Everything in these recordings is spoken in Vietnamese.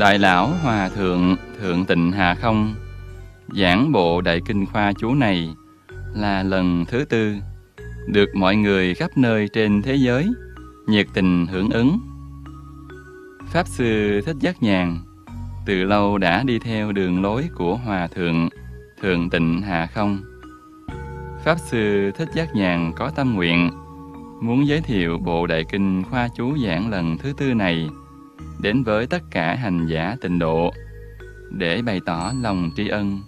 Đại lão Hòa thượng Thượng Tịnh hà Không giảng bộ Đại Kinh Khoa chú này là lần thứ tư được mọi người khắp nơi trên thế giới nhiệt tình hưởng ứng. Pháp sư Thích Giác Nhàn từ lâu đã đi theo đường lối của Hòa thượng Thượng Tịnh hà Không. Pháp sư Thích Giác Nhàn có tâm nguyện muốn giới thiệu bộ Đại Kinh Khoa chú giảng lần thứ tư này đến với tất cả hành giả tịnh độ để bày tỏ lòng tri ân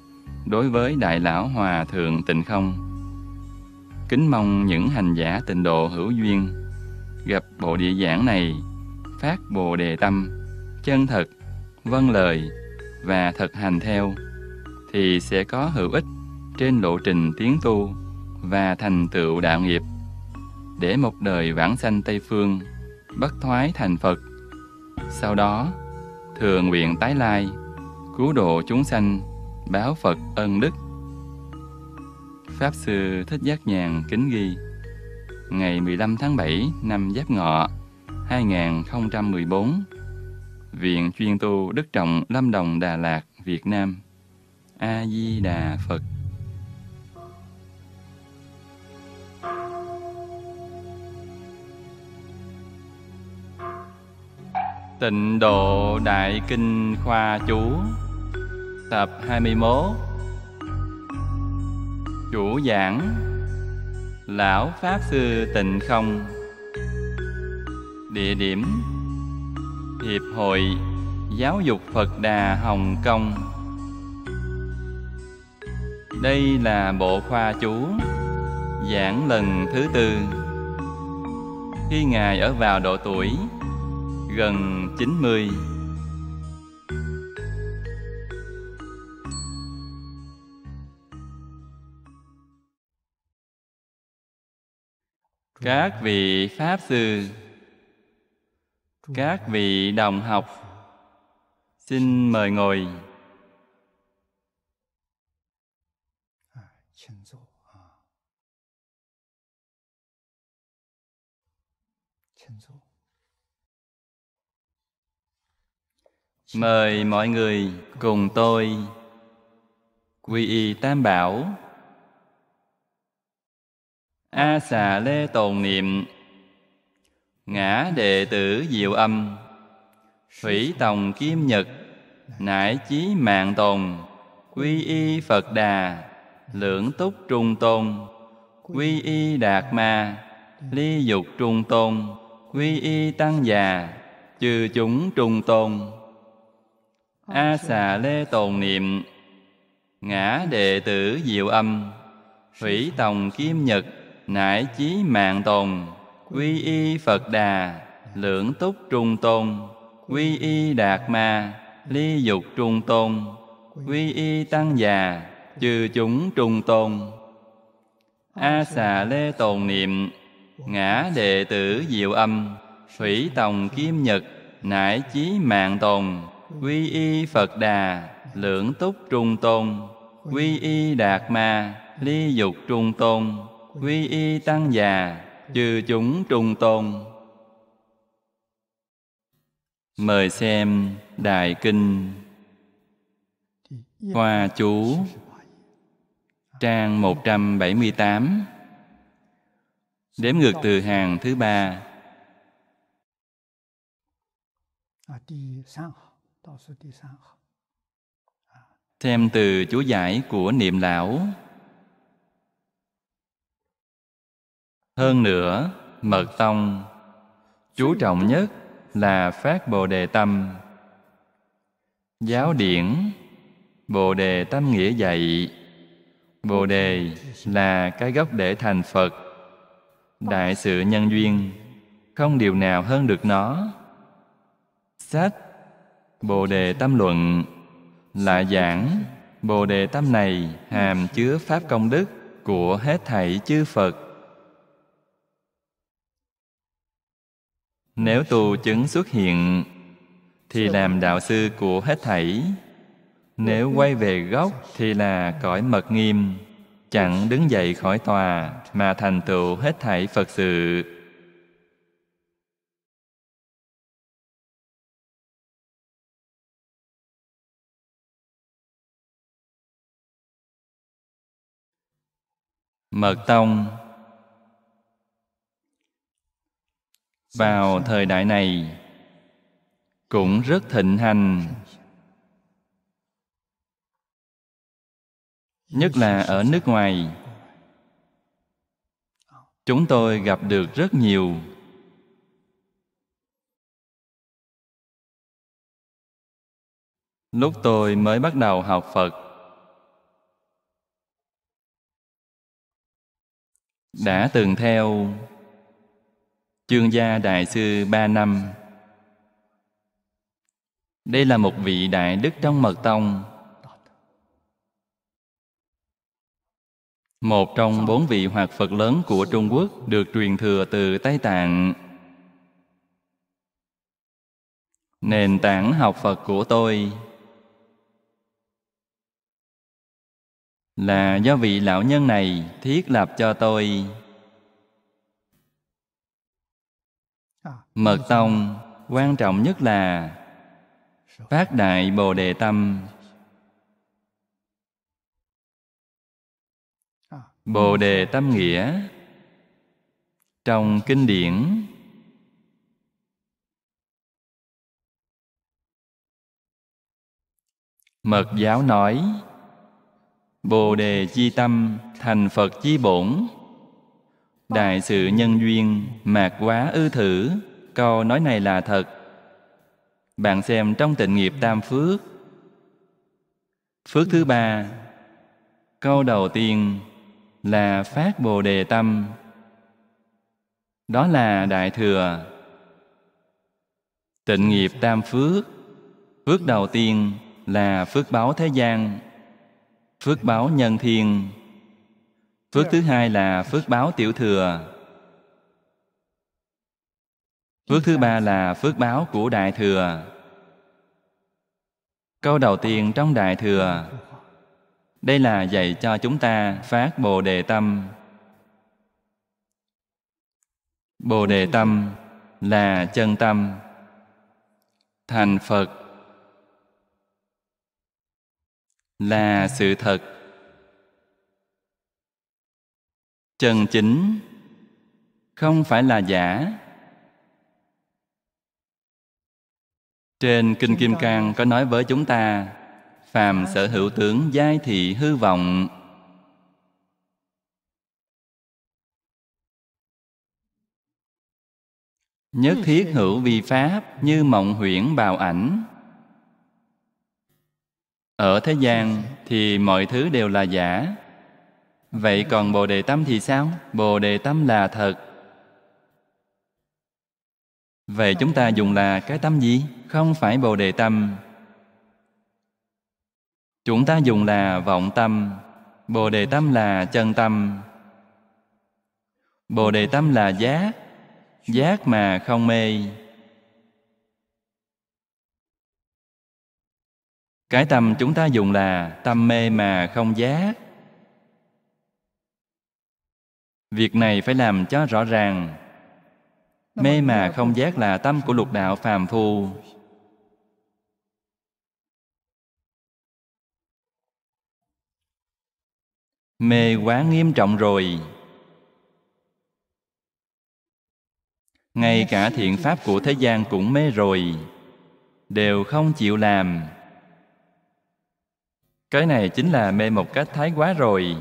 đối với Đại Lão Hòa Thượng Tịnh Không. Kính mong những hành giả tịnh độ hữu duyên gặp bộ địa giảng này phát bồ đề tâm, chân thật, vâng lời và thực hành theo thì sẽ có hữu ích trên lộ trình tiến tu và thành tựu đạo nghiệp để một đời vãng sanh Tây Phương bất thoái thành Phật sau đó, thường nguyện tái lai, cứu độ chúng sanh, báo Phật ân đức. Pháp Sư Thích Giác Nhàn kính ghi Ngày 15 tháng 7 năm Giáp Ngọ 2014 Viện chuyên tu Đức Trọng Lâm Đồng Đà Lạt, Việt Nam A-di-đà Phật Tịnh độ đại kinh khoa chú Tập 21 Chủ giảng Lão Pháp Sư Tịnh Không Địa điểm Hiệp hội Giáo dục Phật Đà Hồng Kông Đây là bộ khoa chú Giảng lần thứ tư Khi Ngài ở vào độ tuổi gần 90 các vị pháp sư các vị đồng học xin mời ngồi Mời mọi người cùng tôi quy y Tam Bảo. A xà lê tồn niệm Ngã đệ tử diệu âm Thủy tòng kim nhật Nải chí mạng tồn Quy y Phật đà Lưỡng túc trung tôn Quy y đạt ma Ly dục trung tôn Quy y tăng già Chư chúng trung tôn A xà lê tồn niệm Ngã đệ tử diệu âm Hủy tòng kim nhật Nải chí mạng tồn Quy y Phật đà dạ. Lưỡng túc trung tôn Quy y đạt ma Ly dục trung tôn Quy y tăng già Chư chúng trung tôn A xà lê tồn niệm Ngã đệ tử diệu âm Thủy tòng kim nhật Nải chí mạng tồn quy y phật đà lưỡng túc trung tôn quy y đạt ma ly dục trung tôn quy y tăng già chư chúng trung tôn mời xem đại kinh hoa chú trang 178 đếm ngược từ hàng thứ ba Thêm từ chú giải của niệm lão Hơn nữa, Mật Tông chú trọng nhất là phát Bồ Đề Tâm. Giáo điển Bồ Đề Tâm nghĩa dạy Bồ Đề là cái gốc để thành Phật Đại sự nhân duyên Không điều nào hơn được nó Sách Bồ Đề Tâm Luận là giảng Bồ Đề Tâm này hàm chứa Pháp công đức của hết thảy chư Phật. Nếu tù chứng xuất hiện thì làm đạo sư của hết thảy. Nếu quay về gốc thì là cõi mật nghiêm, chẳng đứng dậy khỏi tòa mà thành tựu hết thảy Phật sự Mật Tông vào thời đại này cũng rất thịnh hành nhất là ở nước ngoài chúng tôi gặp được rất nhiều lúc tôi mới bắt đầu học phật đã từng theo chương gia đại sư ba năm đây là một vị đại đức trong mật tông một trong bốn vị hoạt phật lớn của trung quốc được truyền thừa từ tây tạng nền tảng học phật của tôi là do vị lão nhân này thiết lập cho tôi mật tông quan trọng nhất là phát đại bồ đề tâm bồ đề tâm nghĩa trong kinh điển mật giáo nói Bồ đề chi tâm thành Phật chi bổn Đại sự nhân duyên mạc quá ư thử Câu nói này là thật Bạn xem trong tịnh nghiệp tam phước Phước thứ ba Câu đầu tiên là phát Bồ đề tâm Đó là Đại Thừa Tịnh nghiệp tam phước Phước đầu tiên là phước báo thế gian phước báo nhân thiên phước thứ hai là phước báo tiểu thừa phước thứ ba là phước báo của đại thừa câu đầu tiên trong đại thừa đây là dạy cho chúng ta phát bồ đề tâm bồ đề tâm là chân tâm thành phật là sự thật chân chính không phải là giả trên kinh kim cang có nói với chúng ta phàm sở hữu tướng giai thị hư vọng nhất thiết hữu vi pháp như mộng huyễn bào ảnh ở thế gian thì mọi thứ đều là giả. Vậy còn Bồ Đề Tâm thì sao? Bồ Đề Tâm là thật. Vậy chúng ta dùng là cái tâm gì? Không phải Bồ Đề Tâm. Chúng ta dùng là vọng tâm. Bồ Đề Tâm là chân tâm. Bồ Đề Tâm là giác. Giác mà không mê. Cái tâm chúng ta dùng là tâm mê mà không giác. Việc này phải làm cho rõ ràng. Mê mà không giác là tâm của lục đạo phàm phu. Mê quá nghiêm trọng rồi. Ngay cả thiện pháp của thế gian cũng mê rồi, đều không chịu làm cái này chính là mê một cách thái quá rồi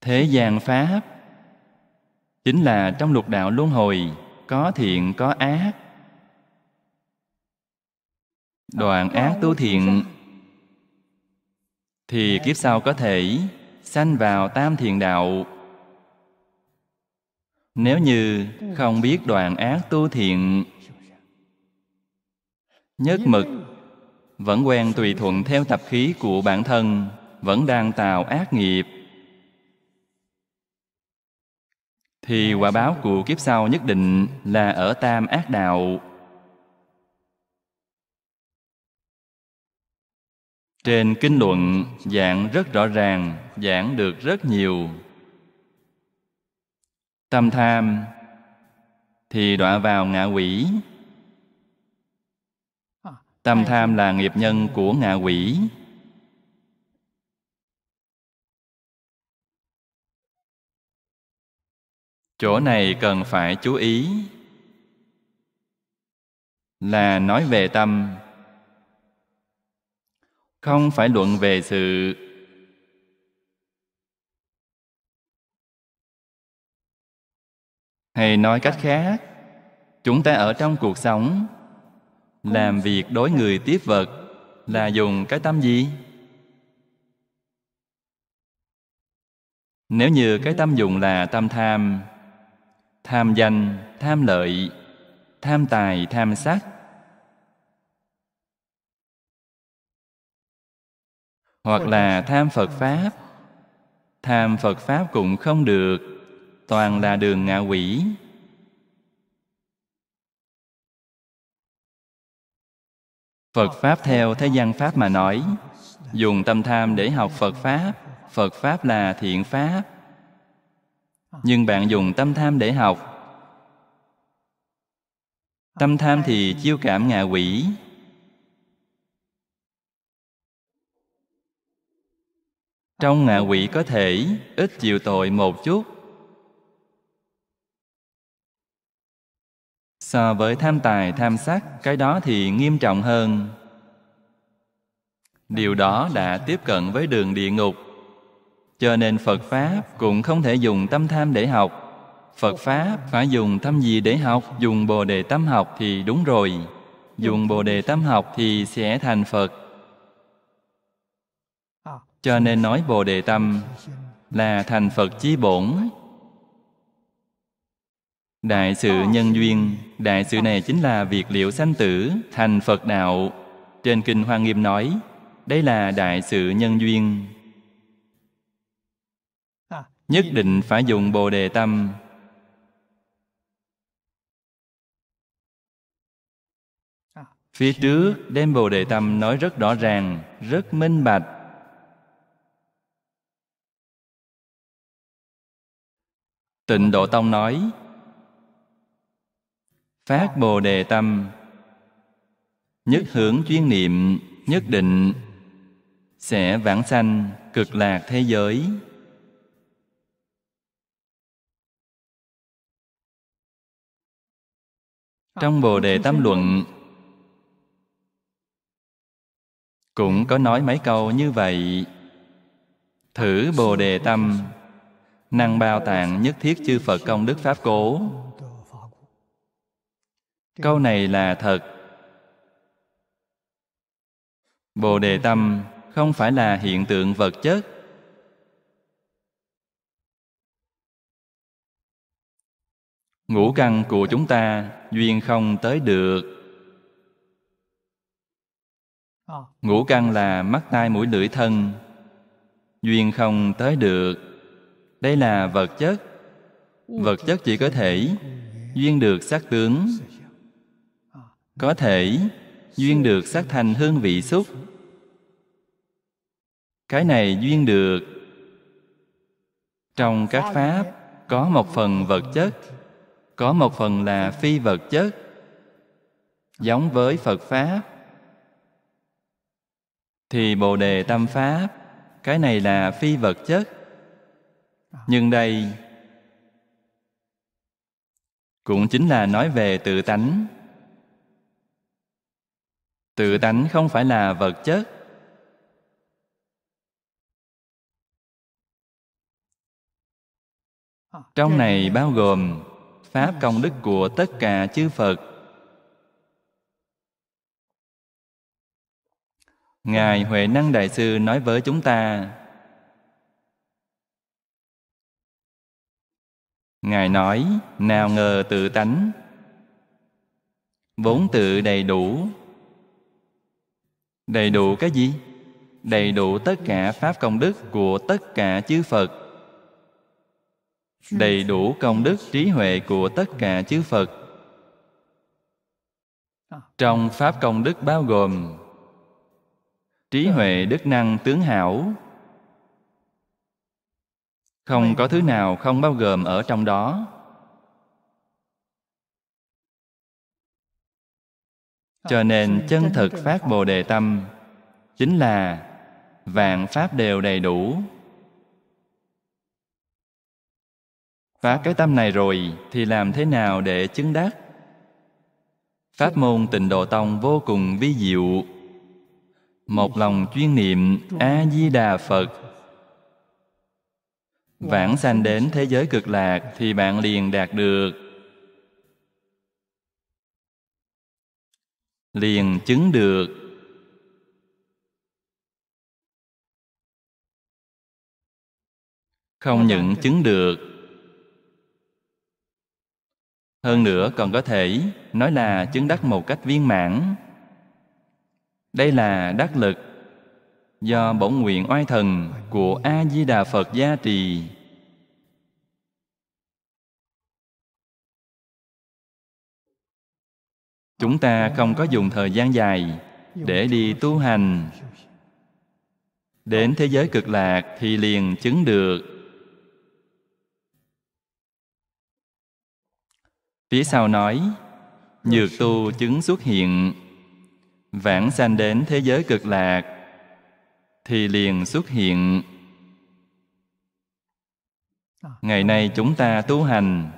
thế gian pháp chính là trong lục đạo luân hồi có thiện có ác đoàn ác tu thiện thì kiếp sau có thể sanh vào tam thiền đạo nếu như không biết đoàn ác tu thiện nhất mực vẫn quen tùy thuận theo tập khí của bản thân vẫn đang tạo ác nghiệp thì quả báo của kiếp sau nhất định là ở tam ác đạo trên kinh luận giảng rất rõ ràng giảng được rất nhiều tâm tham thì đọa vào ngạ quỷ Tam tham là nghiệp nhân của ngạ quỷ Chỗ này cần phải chú ý là nói về tâm không phải luận về sự hay nói cách khác chúng ta ở trong cuộc sống làm việc đối người tiếp vật là dùng cái tâm gì nếu như cái tâm dùng là tâm tham tham danh tham lợi tham tài tham sắc hoặc là tham phật pháp tham phật pháp cũng không được toàn là đường ngạ quỷ Phật Pháp theo thế gian Pháp mà nói Dùng tâm tham để học Phật Pháp Phật Pháp là thiện Pháp Nhưng bạn dùng tâm tham để học Tâm tham thì chiêu cảm ngạ quỷ Trong ngạ quỷ có thể ít chịu tội một chút so với tham tài tham sắc cái đó thì nghiêm trọng hơn điều đó đã tiếp cận với đường địa ngục cho nên phật pháp cũng không thể dùng tâm tham để học phật pháp phải dùng tâm gì để học dùng bồ đề tâm học thì đúng rồi dùng bồ đề tâm học thì sẽ thành phật cho nên nói bồ đề tâm là thành phật chi bổn Đại sự ờ. nhân duyên, đại sự này chính là việc liệu sanh tử, thành Phật đạo. Trên Kinh Hoa Nghiêm nói, đây là đại sự nhân duyên. À, Nhất định phải dùng Bồ Đề Tâm. À, Phía trước đem Bồ Đề Tâm nói rất rõ ràng, rất minh bạch. Tịnh Độ Tông nói Phát Bồ Đề Tâm Nhất hưởng chuyên niệm, nhất định Sẽ vãng sanh cực lạc thế giới Trong Bồ Đề Tâm Luận Cũng có nói mấy câu như vậy Thử Bồ Đề Tâm Năng bao tạng nhất thiết chư Phật công đức Pháp cố câu này là thật bồ đề tâm không phải là hiện tượng vật chất ngũ căn của chúng ta duyên không tới được ngũ căn là mắt tai mũi lưỡi thân duyên không tới được đây là vật chất vật chất chỉ có thể duyên được sắc tướng có thể duyên được sắc thành hương vị xúc cái này duyên được trong các pháp có một phần vật chất có một phần là phi vật chất giống với phật pháp thì bồ đề tâm pháp cái này là phi vật chất nhưng đây cũng chính là nói về tự tánh tự tánh không phải là vật chất trong này bao gồm pháp công đức của tất cả chư phật ngài huệ năng đại sư nói với chúng ta ngài nói nào ngờ tự tánh vốn tự đầy đủ đầy đủ cái gì đầy đủ tất cả pháp công đức của tất cả chư phật đầy đủ công đức trí huệ của tất cả chư phật trong pháp công đức bao gồm trí huệ đức năng tướng hảo không có thứ nào không bao gồm ở trong đó Cho ờ, nên chân thực phát Bồ Đề Tâm chính là vạn pháp đều đầy đủ. Phá cái tâm này rồi thì làm thế nào để chứng đắc? Pháp môn tịnh độ tông vô cùng vi diệu. Một lòng chuyên niệm A-di-đà Phật Vãng sanh đến thế giới cực lạc thì bạn liền đạt được liền chứng được không những vâng, chứng được hơn nữa còn có thể nói là chứng đắc một cách viên mãn đây là đắc lực do bổn nguyện oai thần của a di đà phật gia trì chúng ta không có dùng thời gian dài để đi tu hành đến thế giới cực lạc thì liền chứng được phía sau nói nhược tu chứng xuất hiện vãng sanh đến thế giới cực lạc thì liền xuất hiện ngày nay chúng ta tu hành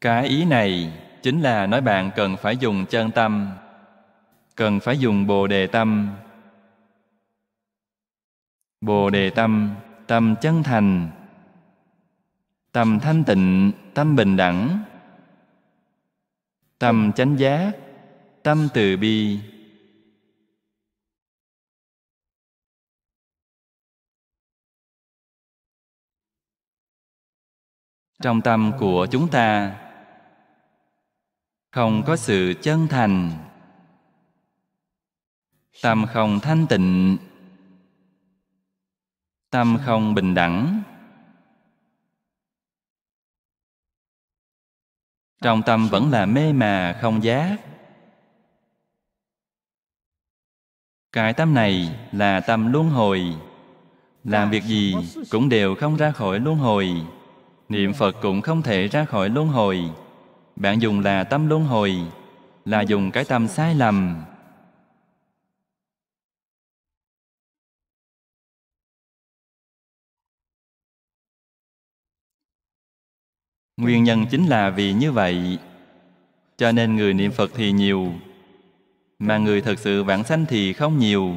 cái ý này chính là nói bạn cần phải dùng chân tâm, cần phải dùng Bồ đề tâm. Bồ đề tâm, tâm chân thành, tâm thanh tịnh, tâm bình đẳng, tâm chánh giác, tâm từ bi. Trong tâm của chúng ta không có sự chân thành tâm không thanh tịnh tâm không bình đẳng trong tâm vẫn là mê mà không giác cái tâm này là tâm luân hồi làm việc gì cũng đều không ra khỏi luân hồi niệm phật cũng không thể ra khỏi luân hồi bạn dùng là tâm luân hồi Là dùng cái tâm sai lầm Nguyên nhân chính là vì như vậy Cho nên người niệm Phật thì nhiều Mà người thật sự vãng sanh thì không nhiều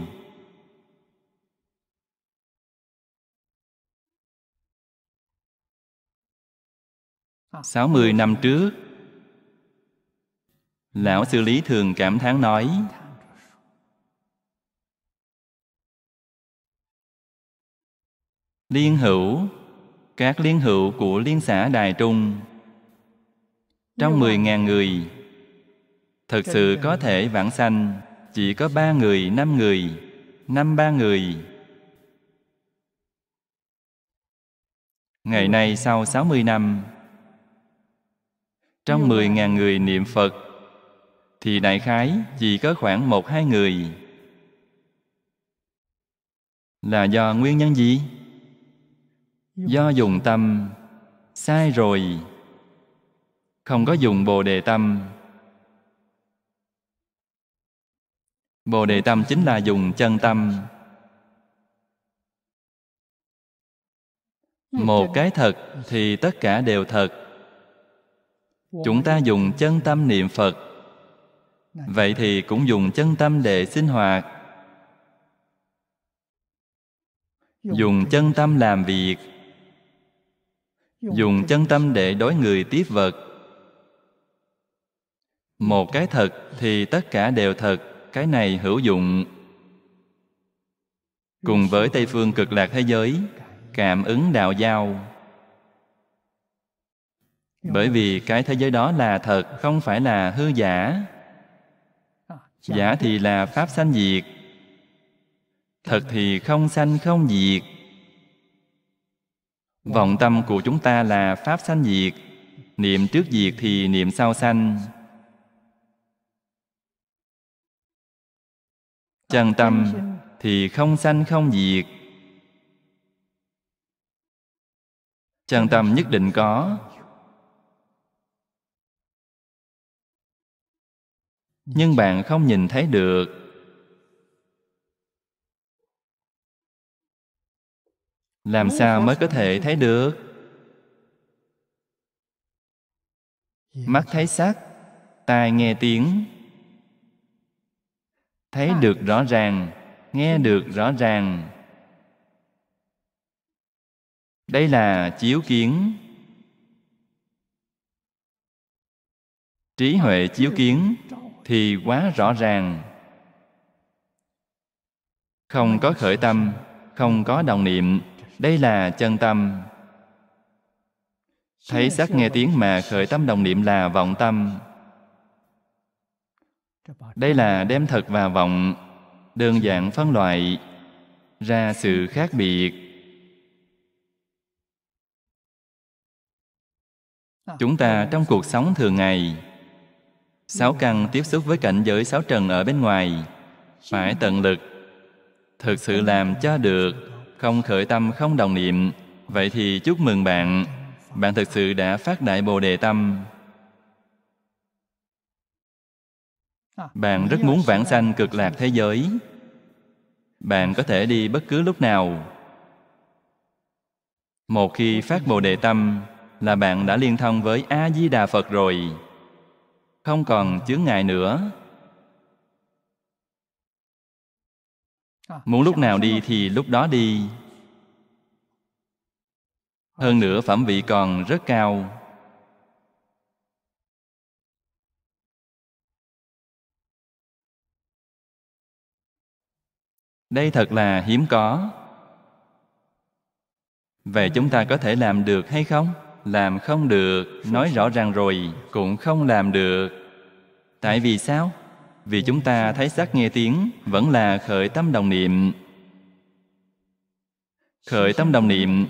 sáu mươi năm trước Lão Sư Lý thường cảm thán nói Liên hữu Các liên hữu của liên xã Đài Trung Trong 10.000 người Thực sự có thể vãng sanh Chỉ có ba người, năm người Năm ba người Ngày nay sau 60 năm Trong 10.000 người niệm Phật thì đại khái chỉ có khoảng một hai người là do nguyên nhân gì do dùng tâm sai rồi không có dùng bồ đề tâm bồ đề tâm chính là dùng chân tâm một cái thật thì tất cả đều thật chúng ta dùng chân tâm niệm phật vậy thì cũng dùng chân tâm để sinh hoạt dùng chân tâm làm việc dùng chân tâm để đối người tiếp vật một cái thật thì tất cả đều thật cái này hữu dụng cùng với tây phương cực lạc thế giới cảm ứng đạo giao bởi vì cái thế giới đó là thật không phải là hư giả giả thì là pháp sanh diệt thật thì không sanh không diệt vọng tâm của chúng ta là pháp sanh diệt niệm trước diệt thì niệm sau sanh chân tâm thì không sanh không diệt chân tâm nhất định có nhưng bạn không nhìn thấy được làm sao mới có thể thấy được mắt thấy sắc tai nghe tiếng thấy à. được rõ ràng nghe được rõ ràng đây là chiếu kiến trí ờ, huệ chiếu kiến thì quá rõ ràng không có khởi tâm không có đồng niệm đây là chân tâm thấy sắc nghe tiếng mà khởi tâm đồng niệm là vọng tâm đây là đem thật và vọng đơn giản phân loại ra sự khác biệt chúng ta trong cuộc sống thường ngày Sáu căn tiếp xúc với cảnh giới sáu trần ở bên ngoài, phải tận lực, thực sự làm cho được, không khởi tâm không đồng niệm. Vậy thì chúc mừng bạn, bạn thực sự đã phát đại Bồ Đề Tâm. Bạn rất muốn vãng sanh cực lạc thế giới. Bạn có thể đi bất cứ lúc nào. Một khi phát Bồ Đề Tâm là bạn đã liên thông với A-di-đà Phật rồi không còn chướng ngại nữa muốn lúc nào đi thì lúc đó đi hơn nữa phẩm vị còn rất cao đây thật là hiếm có vậy chúng ta có thể làm được hay không làm không được nói rõ ràng rồi cũng không làm được tại vì sao vì chúng ta thấy sắc nghe tiếng vẫn là khởi tâm đồng niệm khởi tâm đồng niệm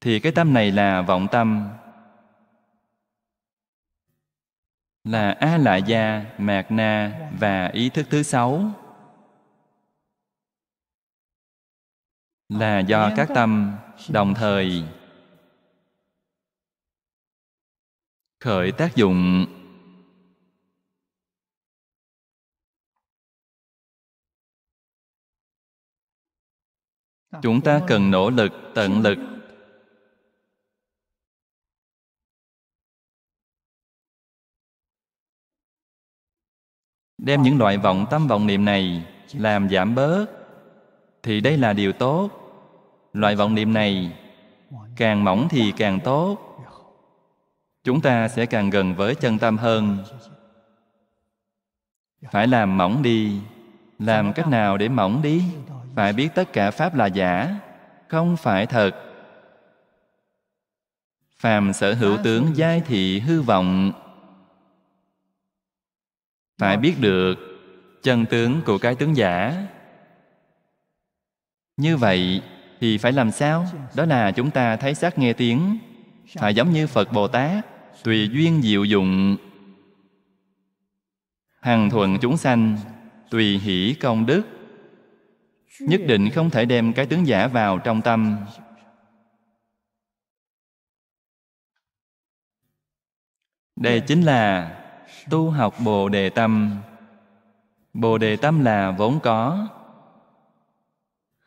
thì cái tâm này là vọng tâm là a la gia mạt na và ý thức thứ sáu là ờ, do các tâm đồng thời khởi tác dụng à, chúng ta cần nỗ lực tận lực đem ờ, những loại vọng tâm vọng niệm này làm giảm bớt thì đây là điều tốt loại vọng niệm này càng mỏng thì càng tốt chúng ta sẽ càng gần với chân tâm hơn phải làm mỏng đi làm cách nào để mỏng đi phải biết tất cả pháp là giả không phải thật phàm sở hữu tướng giai thị hư vọng phải biết được chân tướng của cái tướng giả như vậy thì phải làm sao? Đó là chúng ta thấy sát nghe tiếng, phải giống như Phật Bồ Tát, tùy duyên diệu dụng, hằng thuận chúng sanh, tùy hỷ công đức. Nhất định không thể đem cái tướng giả vào trong tâm. Đây chính là tu học Bồ Đề Tâm. Bồ Đề Tâm là vốn có,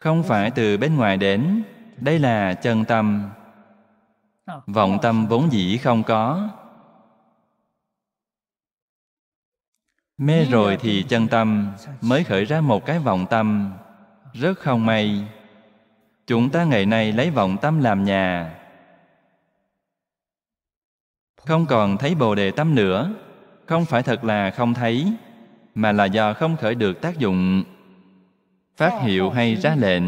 không phải từ bên ngoài đến đây là chân tâm vọng tâm vốn dĩ không có mê rồi thì chân tâm mới khởi ra một cái vọng tâm rất không may chúng ta ngày nay lấy vọng tâm làm nhà không còn thấy bồ đề tâm nữa không phải thật là không thấy mà là do không khởi được tác dụng phát hiệu hay ra lệnh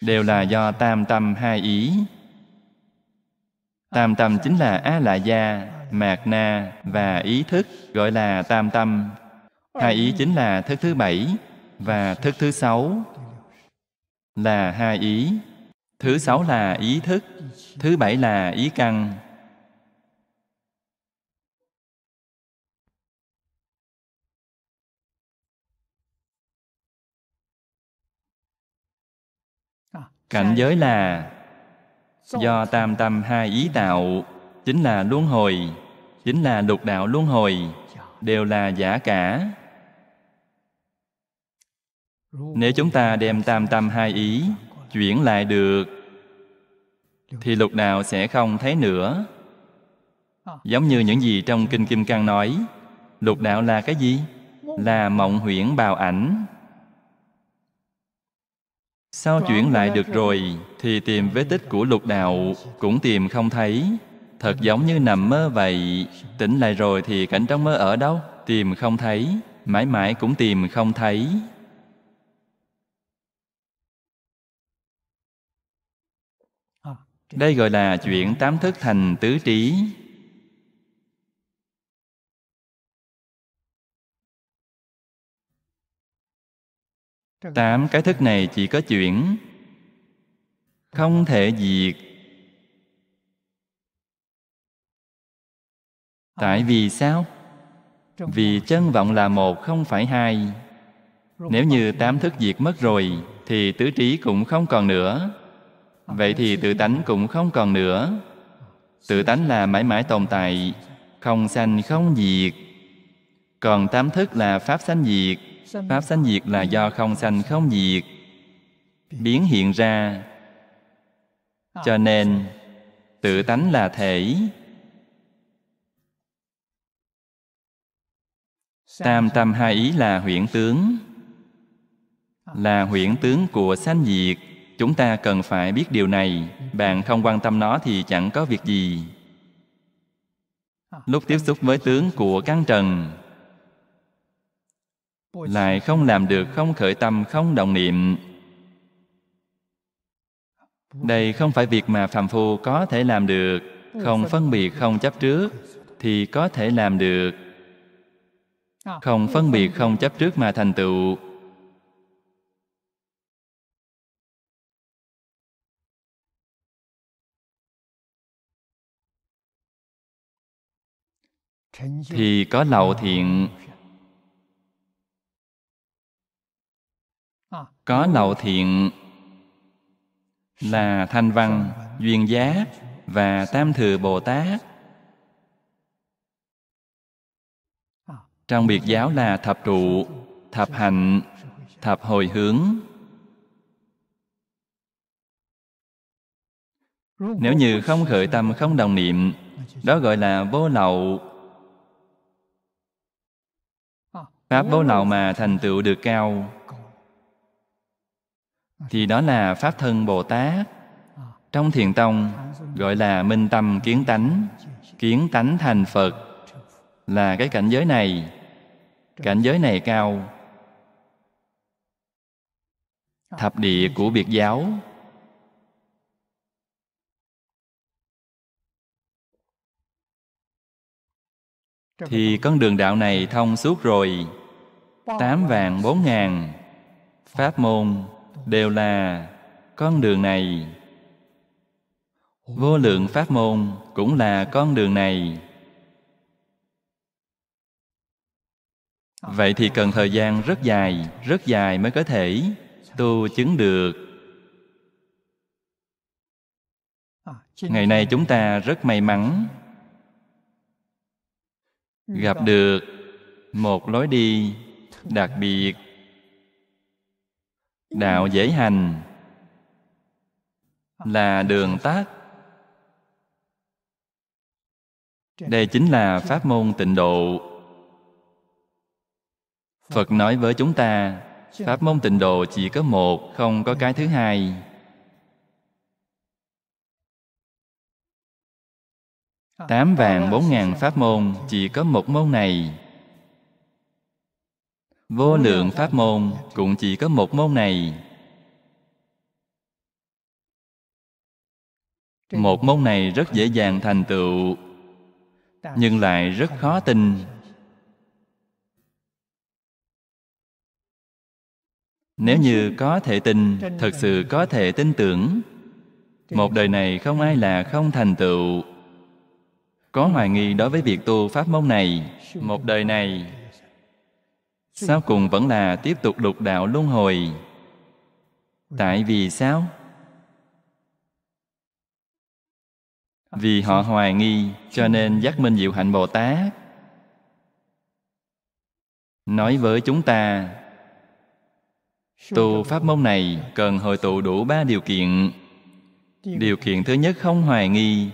đều là do tam tâm hai ý tam tâm chính là a la gia mạt na và ý thức gọi là tam tâm hai ý chính là thức thứ bảy và thức thứ sáu là hai ý thứ sáu là ý thức thứ bảy là ý căn cảnh giới là do tam tâm hai ý tạo chính là luân hồi chính là lục đạo luân hồi dạ. đều là giả cả nếu chúng ta đem tam tâm hai ý chuyển lại được thì lục đạo sẽ không thấy nữa à. giống như những gì trong kinh kim cang nói lục đạo là cái gì là mộng huyễn bào ảnh Sao chuyển lại được rồi Thì tìm vết tích của lục đạo Cũng tìm không thấy Thật giống như nằm mơ vậy Tỉnh lại rồi thì cảnh trong mơ ở đâu Tìm không thấy Mãi mãi cũng tìm không thấy à, Đây gọi là chuyện tám thức thành tứ trí Tám cái thức này chỉ có chuyển Không thể diệt ờ. Tại vì sao? Vì chân vọng là một không phải hai Nếu như tám thức diệt mất rồi Thì tứ trí cũng không còn nữa ờ, Vậy thì tự tánh cũng không còn nữa ờ, Tự tánh là mãi mãi tồn tại Không sanh không diệt Còn tám thức là pháp sanh diệt Pháp sanh diệt là do không sanh không diệt biến hiện ra. Cho nên tự tánh là thể. Tam tâm hai ý là huyễn tướng. Là huyễn tướng của sanh diệt. Chúng ta cần phải biết điều này. Bạn không quan tâm nó thì chẳng có việc gì. Lúc tiếp xúc với tướng của căn trần lại không làm được không khởi tâm không động niệm đây không phải việc mà phàm phu có thể làm được không phân biệt không chấp trước thì có thể làm được à, không phân biệt không chấp trước mà thành tựu thì có lậu thiện có lậu thiện là thanh văn duyên giá và tam thừa bồ tát trong biệt giáo là thập trụ thập hạnh thập hồi hướng nếu như không khởi tâm không đồng niệm đó gọi là vô lậu pháp vô lậu mà thành tựu được cao thì đó là pháp thân bồ tát trong thiền tông gọi là minh tâm kiến tánh kiến tánh thành phật là cái cảnh giới này cảnh giới này cao thập địa của biệt giáo thì con đường đạo này thông suốt rồi tám vạn bốn ngàn pháp môn đều là con đường này vô lượng pháp môn cũng là con đường này vậy thì cần thời gian rất dài rất dài mới có thể tu chứng được ngày nay chúng ta rất may mắn gặp được một lối đi đặc biệt đạo dễ hành là đường tác đây chính là pháp môn tịnh độ phật nói với chúng ta pháp môn tịnh độ chỉ có một không có cái thứ hai tám vạn bốn ngàn pháp môn chỉ có một môn này Vô lượng pháp môn cũng chỉ có một môn này. Một môn này rất dễ dàng thành tựu, nhưng lại rất khó tin. Nếu như có thể tin, thật sự có thể tin tưởng, một đời này không ai là không thành tựu. Có hoài nghi đối với việc tu pháp môn này, một đời này sau cùng vẫn là tiếp tục đục đạo luân hồi tại vì sao vì họ hoài nghi cho nên giác minh diệu hạnh bồ tát nói với chúng ta tu pháp môn này cần hội tụ đủ ba điều kiện điều kiện thứ nhất không hoài nghi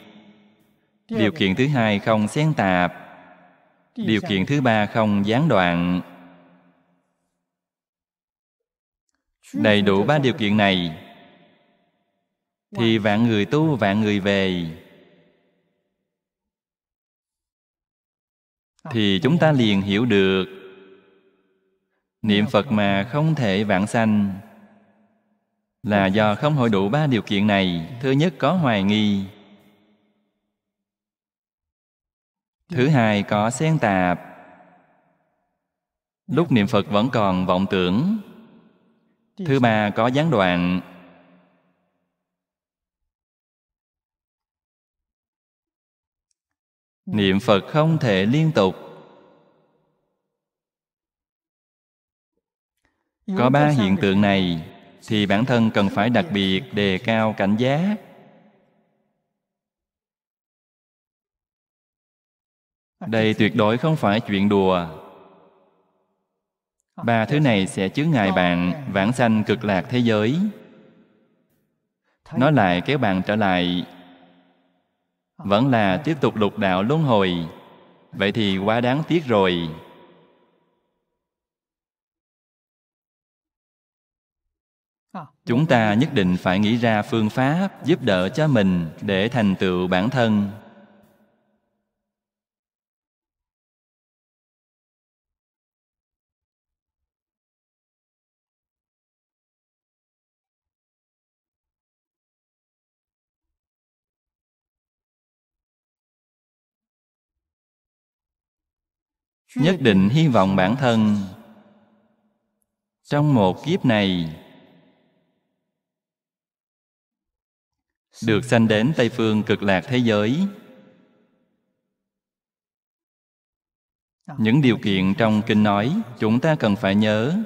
điều kiện thứ hai không xen tạp điều kiện thứ ba không gián đoạn đầy đủ ba điều kiện này thì vạn người tu vạn người về ờ, thì chúng ta liền hiểu được niệm dạ, phật dạ. mà không thể vạn sanh là dạ, do không hội đủ ba điều kiện này thứ nhất có hoài nghi thứ hai có xen tạp lúc niệm phật vẫn còn vọng tưởng Thứ ba có gián đoạn Niệm Phật không thể liên tục Có ba hiện tượng này Thì bản thân cần phải đặc biệt đề cao cảnh giác Đây tuyệt đối không phải chuyện đùa Ba thứ này sẽ chứa ngại bạn vãng sanh cực lạc thế giới. Nó lại kéo bạn trở lại vẫn là tiếp tục lục đạo luân hồi vậy thì quá đáng tiếc rồi chúng ta nhất định phải nghĩ ra phương pháp giúp đỡ cho mình để thành tựu bản thân nhất định hy vọng bản thân trong một kiếp này được sanh đến Tây phương cực lạc thế giới. Những điều kiện trong kinh nói chúng ta cần phải nhớ.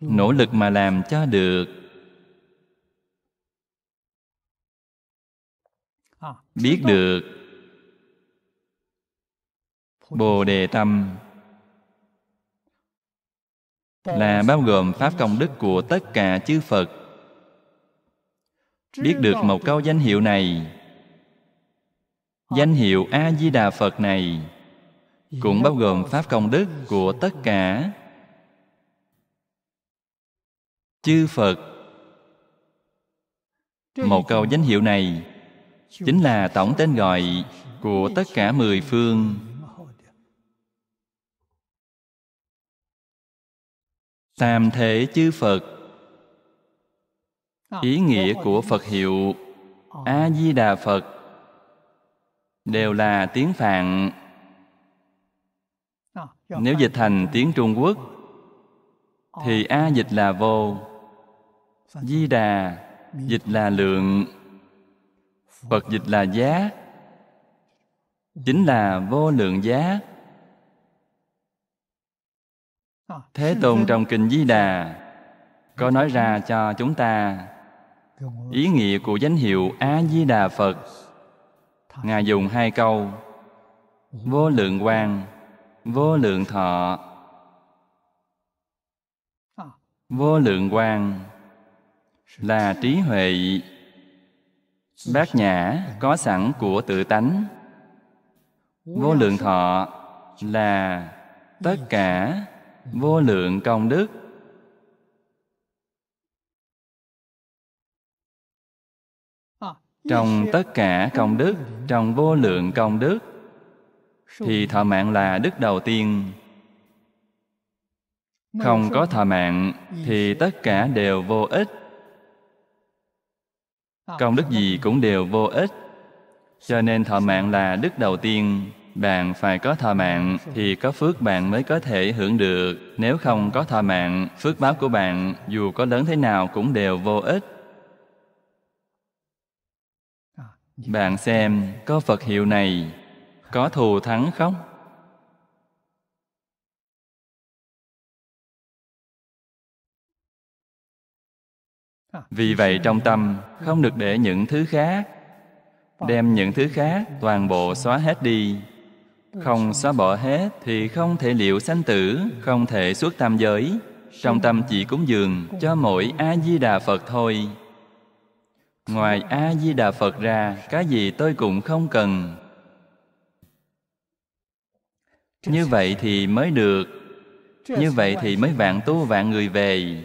Nỗ lực mà làm cho được. Biết được Bồ đề tâm là bao gồm pháp công đức của tất cả chư Phật. Biết được một câu danh hiệu này, danh hiệu A Di Đà Phật này cũng bao gồm pháp công đức của tất cả chư Phật. Một câu danh hiệu này chính là tổng tên gọi của tất cả mười phương Tam thế chư Phật à, Ý nghĩa của Phật hiệu ờ. A-di-đà Phật đều là tiếng Phạn. À, Nếu dịch thành tiếng Trung Quốc ờ. thì A dịch là vô, Di Đà dịch là lượng, Phật dịch là giá, chính là vô lượng giá thế tôn trong kinh di đà có nói ra cho chúng ta ý nghĩa của danh hiệu a di đà phật ngài dùng hai câu vô lượng quang vô lượng thọ vô lượng quang là trí huệ bát nhã có sẵn của tự tánh vô lượng thọ là tất cả vô lượng công đức trong tất cả công đức trong vô lượng công đức thì thọ mạng là đức đầu tiên không có thọ mạng thì tất cả đều vô ích công đức gì cũng đều vô ích cho nên thọ mạng là đức đầu tiên bạn phải có thọ mạng thì có phước bạn mới có thể hưởng được. Nếu không có thọ mạng, phước báo của bạn dù có lớn thế nào cũng đều vô ích. Bạn xem, có Phật hiệu này, có thù thắng không? Vì vậy trong tâm không được để những thứ khác đem những thứ khác toàn bộ xóa hết đi không xóa bỏ hết thì không thể liệu sanh tử, không thể xuất tam giới. Trong tâm chỉ cúng dường cho mỗi A-di-đà Phật thôi. Ngoài A-di-đà Phật ra, cái gì tôi cũng không cần. Như vậy thì mới được. Như vậy thì mới vạn tu vạn người về.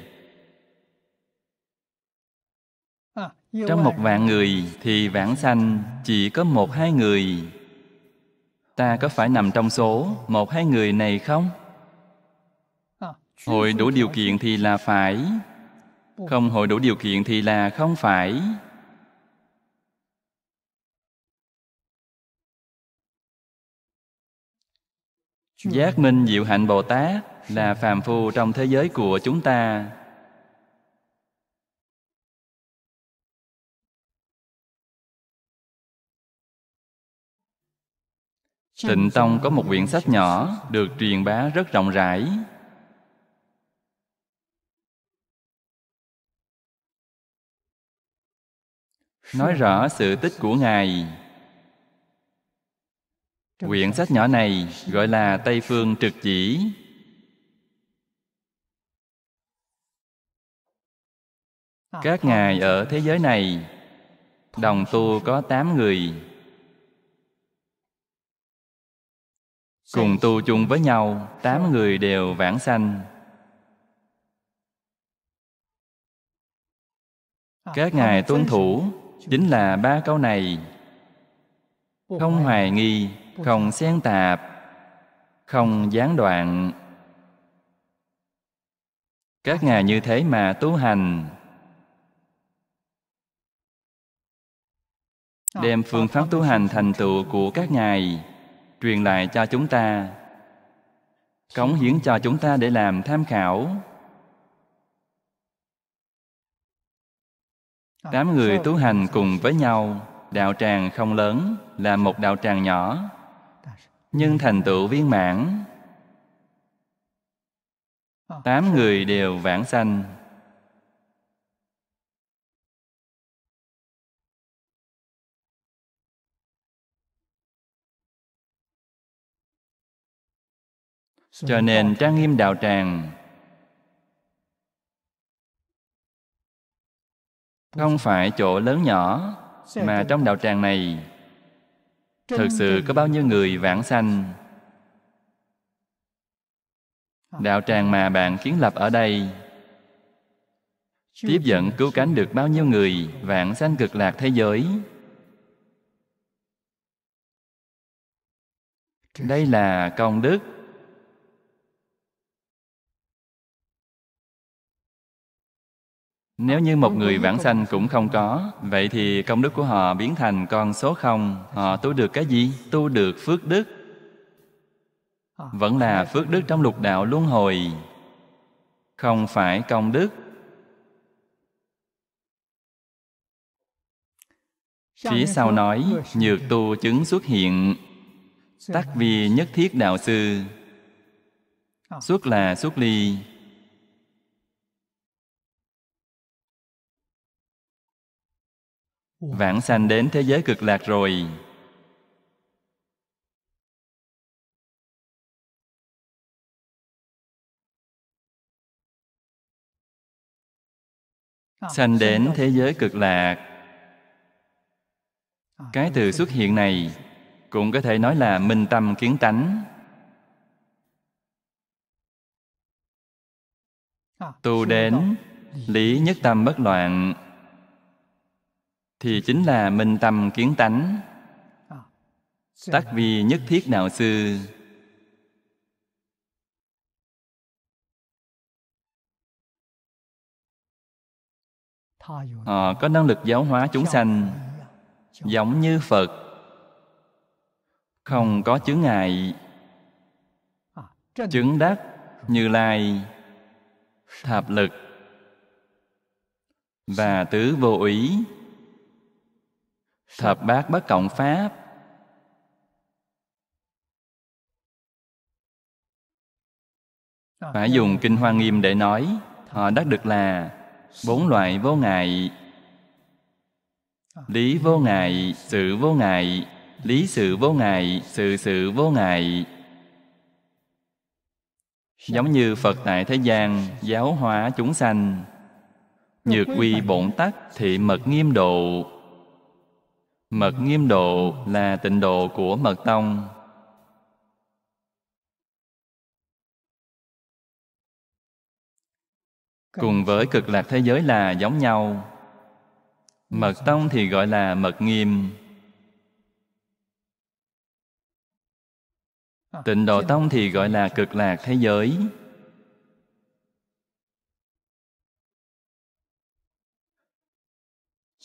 À, Trong một vạn người thì vãng sanh chỉ có một hai người ta có phải nằm trong số một hai người này không? Hội đủ điều kiện thì là phải, không hội đủ điều kiện thì là không phải. Giác minh diệu hạnh Bồ Tát là phàm phu trong thế giới của chúng ta Tịnh Tông có một quyển sách nhỏ được truyền bá rất rộng rãi. Nói rõ sự tích của Ngài. Quyển sách nhỏ này gọi là Tây Phương Trực Chỉ. Các ngài ở thế giới này, đồng tu có tám người, Cùng tu chung với nhau Tám người đều vãng sanh Các ngài tuân thủ Chính là ba câu này Không hoài nghi Không xen tạp Không gián đoạn Các ngài như thế mà tu hành Đem phương pháp tu hành thành tựu của các ngài truyền lại cho chúng ta cống hiến cho chúng ta để làm tham khảo tám à, người tu hành cùng với nhau đạo tràng không lớn là một đạo tràng nhỏ nhưng thành tựu viên mãn à, tám người đều vãng sanh cho nên trang nghiêm đạo tràng không phải chỗ lớn nhỏ mà trong đạo tràng này thực sự có bao nhiêu người vãng sanh đạo tràng mà bạn kiến lập ở đây tiếp dẫn cứu cánh được bao nhiêu người vãng sanh cực lạc thế giới đây là công đức Nếu như một người vãng sanh cũng không có Vậy thì công đức của họ biến thành con số không Họ tu được cái gì? Tu được phước đức Vẫn là phước đức trong lục đạo luân hồi Không phải công đức Phía sau nói Nhược tu chứng xuất hiện Tắc vì nhất thiết đạo sư ờ. Xuất là xuất ly vãng sanh đến thế giới cực lạc rồi à, sanh đến thế giới cực lạc cái từ xuất hiện này cũng có thể nói là minh tâm kiến tánh à, tu đến lý nhất tâm bất loạn thì chính là minh tâm kiến tánh tác vì nhất thiết đạo sư họ ờ, có năng lực giáo hóa chúng sanh giống như phật không có chướng ngại chứng đắc như lai thập lực và tứ vô ý Thập bát bất cộng pháp Phải dùng Kinh Hoa Nghiêm để nói Họ đắc được là Bốn loại vô ngại Lý vô ngại, sự vô ngại Lý sự vô ngại, sự sự vô ngại Giống như Phật tại thế gian Giáo hóa chúng sanh Nhược quy bổn tắc thị mật nghiêm độ Mật Nghiêm Độ là tịnh độ của Mật Tông. Cùng với cực lạc thế giới là giống nhau. Mật Tông thì gọi là Mật Nghiêm. Tịnh Độ Tông thì gọi là cực lạc thế giới.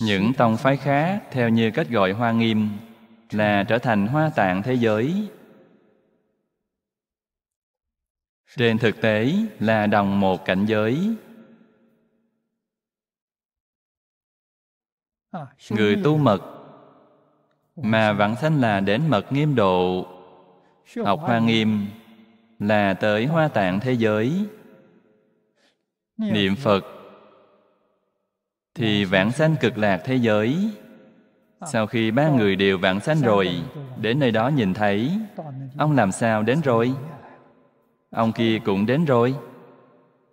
Những tông phái khác theo như cách gọi Hoa Nghiêm là trở thành hoa tạng thế giới. Trên thực tế là đồng một cảnh giới. Người tu mật mà vẫn sanh là đến mật nghiêm độ, học hoa nghiêm là tới hoa tạng thế giới. Niệm Phật thì vạn sanh cực lạc thế giới sau khi ba người đều vạn sanh rồi đến nơi đó nhìn thấy ông làm sao đến rồi ông kia cũng đến rồi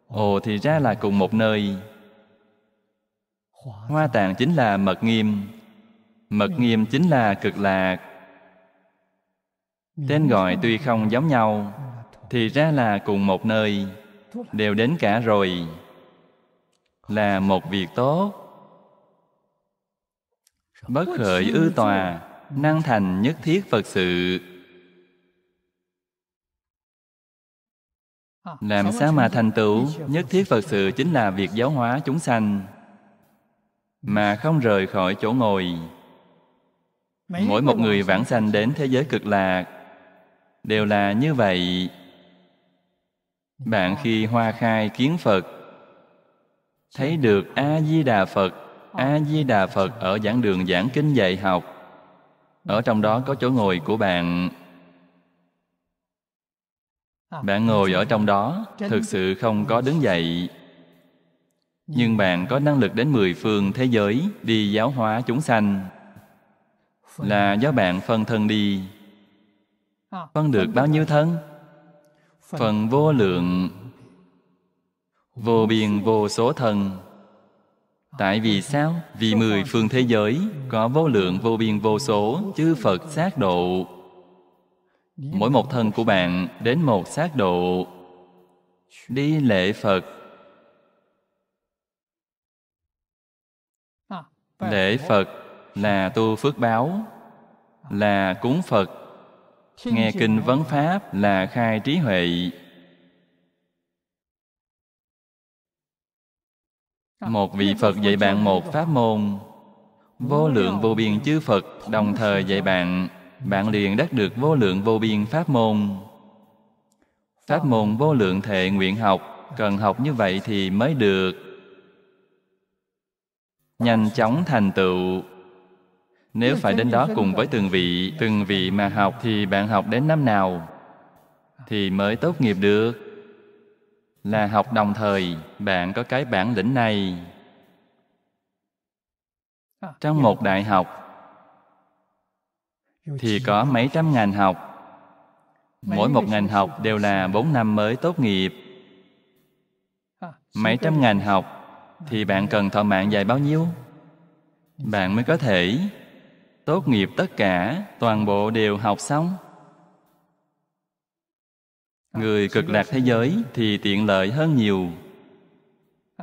ồ thì ra là cùng một nơi hoa tạng chính là mật nghiêm mật nghiêm chính là cực lạc tên gọi tuy không giống nhau thì ra là cùng một nơi đều đến cả rồi là một việc tốt bất khởi ư tòa năng thành nhất thiết phật sự à, làm sao mà thành tựu nhất thiết phật sự chính là việc giáo hóa chúng sanh mà không rời khỏi chỗ ngồi mỗi một người vãng sanh đến thế giới cực lạc đều là như vậy dạ. bạn khi hoa khai kiến phật thấy được a di đà phật a di đà phật ở giảng đường giảng kinh dạy học ở trong đó có chỗ ngồi của bạn à, bạn ngồi ở trong đó thực sự không có đứng dậy nhưng bạn có năng lực đến mười phương thế giới đi giáo hóa chúng sanh là do bạn phân thân đi à, phân được bao nhiêu thân phần vô lượng vô biên vô số thần tại vì sao vì mười phương thế giới có vô lượng vô biên vô số chư phật sát độ mỗi một thân của bạn đến một sát độ đi lễ phật lễ phật là tu phước báo là cúng phật nghe kinh vấn pháp là khai trí huệ Ờ. Một vị Phật dạy bạn một pháp môn Vô lượng vô biên chư Phật Đồng thời dạy bạn Bạn liền đắc được vô lượng vô biên pháp môn Pháp môn vô lượng thệ nguyện học Cần học như vậy thì mới được Nhanh chóng thành tựu Nếu phải đến đó cùng với từng vị Từng vị mà học thì bạn học đến năm nào Thì mới tốt nghiệp được là học đồng thời bạn có cái bản lĩnh này trong một đại học thì có mấy trăm ngàn học mỗi một ngành học đều là bốn năm mới tốt nghiệp mấy trăm ngàn học thì bạn cần thọ mạng dài bao nhiêu bạn mới có thể tốt nghiệp tất cả toàn bộ đều học xong Người cực lạc thế giới thì tiện lợi hơn nhiều.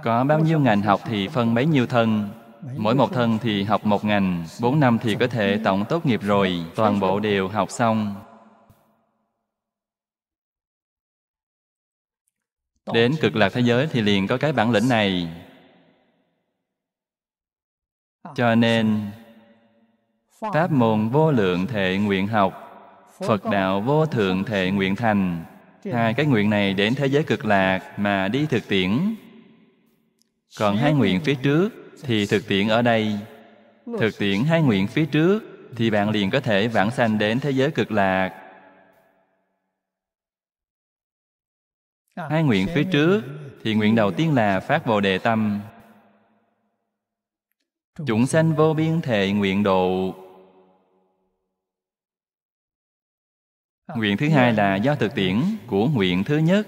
Có bao nhiêu ngành học thì phân bấy nhiêu thân. Mỗi một thân thì học một ngành, bốn năm thì có thể tổng tốt nghiệp rồi, toàn bộ đều học xong. Đến cực lạc thế giới thì liền có cái bản lĩnh này. Cho nên, Pháp môn vô lượng thệ nguyện học, Phật đạo vô thượng thệ nguyện thành, hai cái nguyện này đến thế giới cực lạc mà đi thực tiễn còn hai nguyện phía trước thì thực tiễn ở đây thực tiễn hai nguyện phía trước thì bạn liền có thể vãng sanh đến thế giới cực lạc à, hai nguyện phía trước thì nguyện đầu tiên là phát bồ đề tâm chúng sanh vô biên thệ nguyện độ Nguyện thứ hai là do thực tiễn của nguyện thứ nhất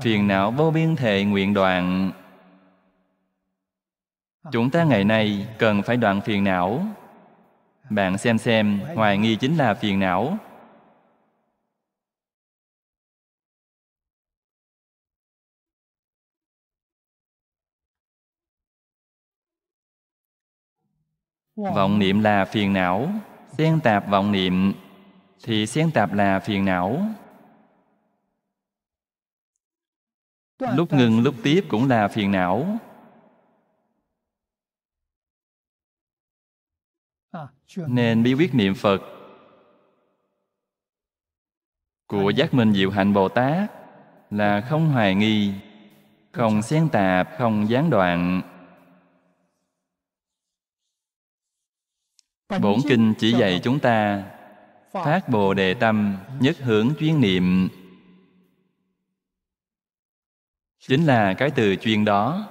Phiền não vô biên thệ nguyện đoạn Chúng ta ngày nay cần phải đoạn phiền não Bạn xem xem, hoài nghi chính là phiền não Vọng niệm là phiền não Xen tạp vọng niệm thì xen tạp là phiền não lúc ngừng lúc tiếp cũng là phiền não nên bí quyết niệm phật của giác minh diệu hạnh bồ tát là không hoài nghi không xen tạp không gián đoạn bổn kinh chỉ dạy chúng ta phát bồ đề tâm nhất hướng chuyên niệm chính là cái từ chuyên đó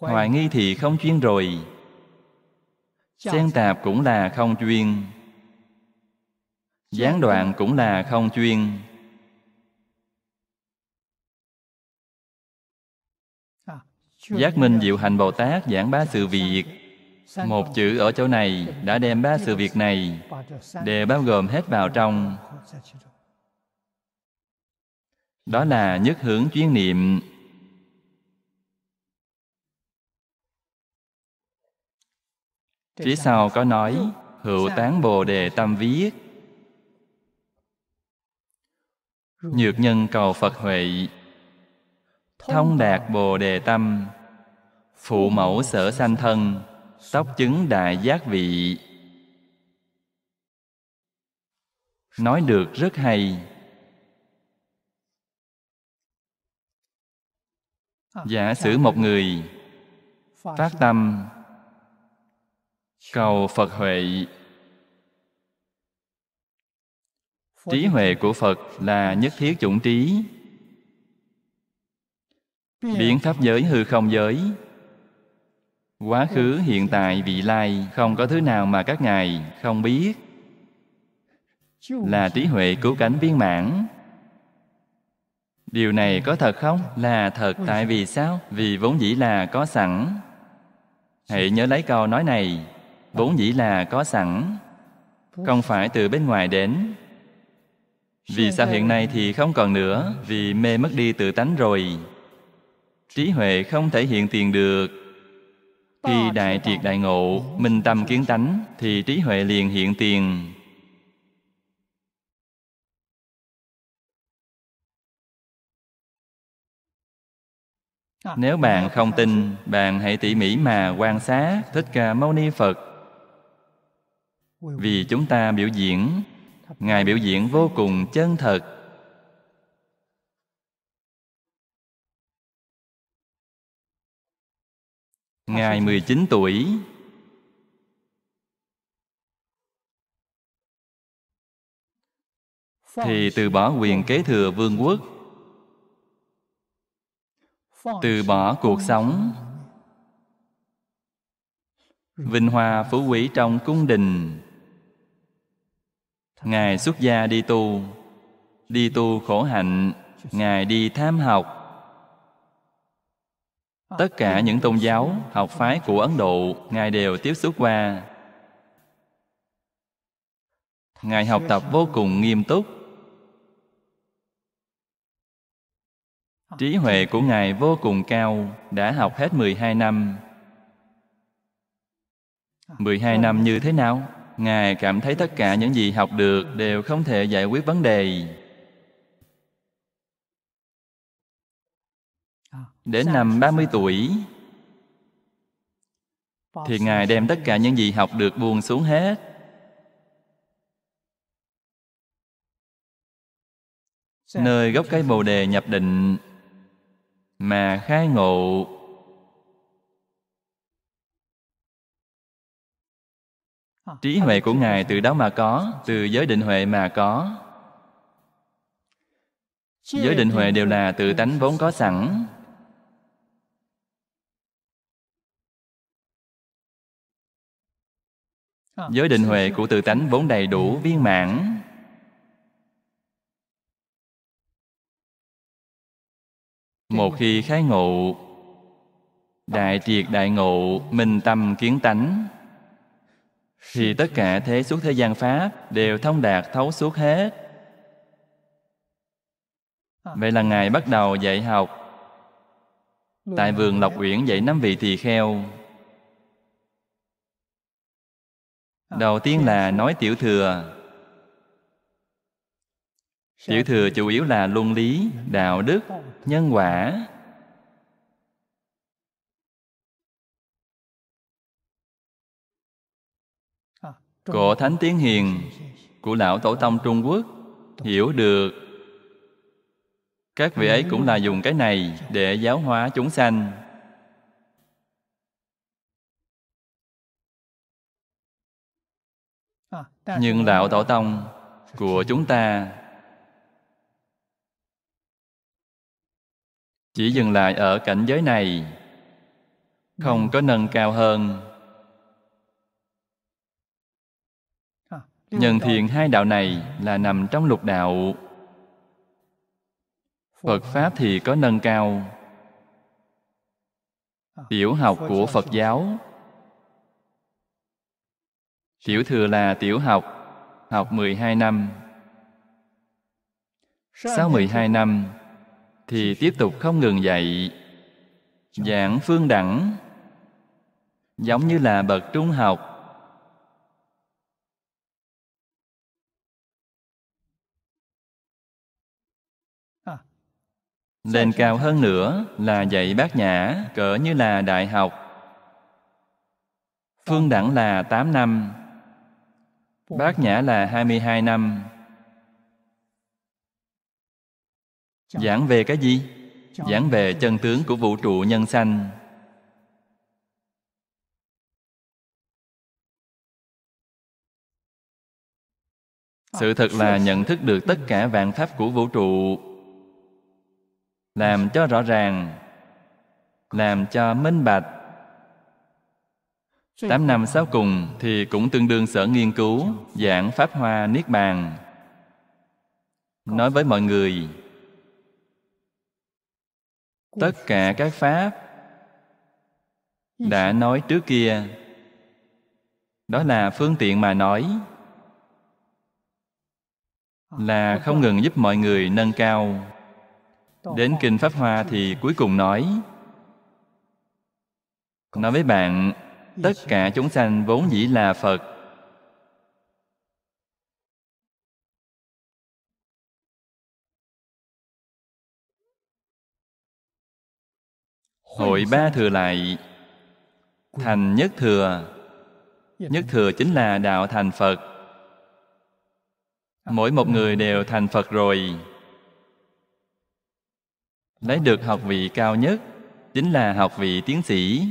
hoài nghi thì không chuyên rồi xen tạp cũng là không chuyên gián đoạn cũng là không chuyên à, giác minh diệu hành bồ tát giảng ba sự việc một chữ ở chỗ này đã đem ba sự việc này đều bao gồm hết vào trong. Đó là nhất hướng chuyên niệm. Phía sau có nói, hữu tán bồ đề tâm viết. Nhược nhân cầu Phật huệ, thông đạt bồ đề tâm, phụ mẫu sở sanh thân, tóc chứng đại giác vị Nói được rất hay Giả sử một người Phát tâm Cầu Phật Huệ Trí huệ của Phật là nhất thiết chủng trí Biến khắp giới hư không giới quá khứ hiện tại vị lai không có thứ nào mà các ngài không biết là trí huệ cứu cánh viên mãn điều này có thật không là thật tại vì sao vì vốn dĩ là có sẵn hãy nhớ lấy câu nói này vốn dĩ là có sẵn không phải từ bên ngoài đến vì sao hiện nay thì không còn nữa vì mê mất đi tự tánh rồi trí huệ không thể hiện tiền được khi đại triệt đại ngộ, minh tâm kiến tánh Thì trí huệ liền hiện tiền à, Nếu bạn không tin, bạn hãy tỉ mỉ mà quan sát Thích Ca Mâu Ni Phật. Vì chúng ta biểu diễn, Ngài biểu diễn vô cùng chân thật. Ngài 19 tuổi Thì từ bỏ quyền kế thừa vương quốc Từ bỏ cuộc sống Vinh hoa phú quý trong cung đình Ngài xuất gia đi tu Đi tu khổ hạnh Ngài đi tham học tất cả những tôn giáo học phái của ấn độ ngài đều tiếp xúc qua ngài học tập vô cùng nghiêm túc trí huệ của ngài vô cùng cao đã học hết 12 năm 12 năm như thế nào ngài cảm thấy tất cả những gì học được đều không thể giải quyết vấn đề Đến năm 30 dạ, dạ, dạ. tuổi Thì Ngài đem tất cả những gì học được buông xuống hết Nơi gốc cây Bồ Đề nhập định Mà khai ngộ Trí huệ của Ngài từ đó mà có Từ giới định huệ mà có Giới định huệ đều là tự tánh vốn có sẵn Ờ. Giới định huệ của tự tánh vốn đầy đủ viên mãn Một khi khai ngộ Đại triệt đại ngộ Minh tâm kiến tánh Thì tất cả thế suốt thế gian Pháp Đều thông đạt thấu suốt hết ờ. Vậy là Ngài bắt đầu dạy học Tại vườn Lộc Uyển dạy năm vị tỳ kheo đầu tiên là dạ. nói tiểu thừa dạ, tiểu thừa chủ yếu là luân lý đạo đức nhân quả à, Cổ thánh tiến hiền dạ, của lão tổ tông trung quốc hiểu được các vị ấy cũng là dùng cái này để giáo hóa chúng sanh nhưng đạo tổ tông của chúng ta chỉ dừng lại ở cảnh giới này không có nâng cao hơn nhân thiện hai đạo này là nằm trong lục đạo phật pháp thì có nâng cao tiểu học của phật giáo Tiểu thừa là tiểu học, học 12 năm. Sau 12 năm, thì tiếp tục không ngừng dạy, giảng phương đẳng, giống như là bậc trung học. Lên cao hơn nữa là dạy bát nhã, cỡ như là đại học. Phương đẳng là 8 năm, Bát Nhã là 22 năm Giảng về cái gì? Giảng về chân tướng của vũ trụ nhân sanh Sự thật là nhận thức được tất cả vạn pháp của vũ trụ Làm cho rõ ràng Làm cho minh bạch Tám năm sau cùng thì cũng tương đương sở nghiên cứu giảng Pháp Hoa Niết Bàn. Nói với mọi người, tất cả các Pháp đã nói trước kia đó là phương tiện mà nói à, là không ngừng giúp mọi người nâng cao đến kinh pháp hoa thì cuối cùng nói nói với bạn tất cả chúng sanh vốn dĩ là phật hội ba thừa lại thành nhất thừa nhất thừa chính là đạo thành phật mỗi một người đều thành phật rồi lấy được học vị cao nhất chính là học vị tiến sĩ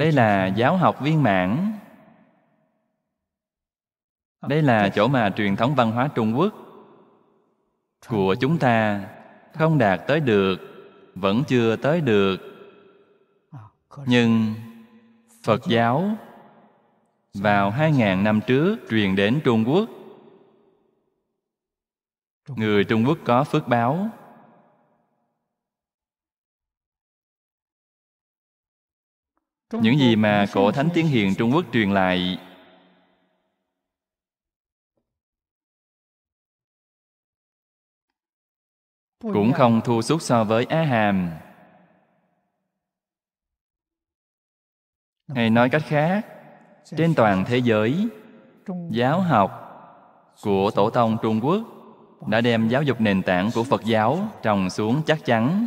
đây là giáo học viên mãn đây là chỗ mà truyền thống văn hóa trung quốc của chúng ta không đạt tới được vẫn chưa tới được nhưng phật giáo vào 2.000 năm trước truyền đến Trung Quốc. Người Trung Quốc có phước báo những gì mà cổ thánh Tiến hiền trung quốc truyền lại cũng không thua sút so với á hàm hay nói cách khác trên toàn thế giới giáo học của tổ tông trung quốc đã đem giáo dục nền tảng của phật giáo trồng xuống chắc chắn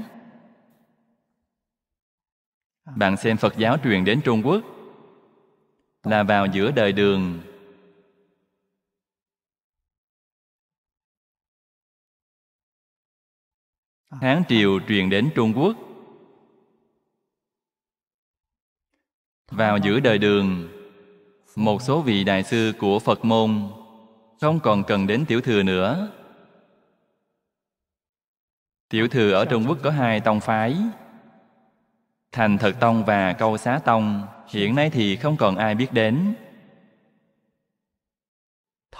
bạn xem phật giáo truyền đến trung quốc là vào giữa đời đường Hán triều truyền đến Trung Quốc Vào giữa đời đường Một số vị đại sư của Phật môn Không còn cần đến tiểu thừa nữa Tiểu thừa ở Trung Quốc có hai tông phái Thành Thật Tông và Câu Xá Tông hiện nay thì không còn ai biết đến.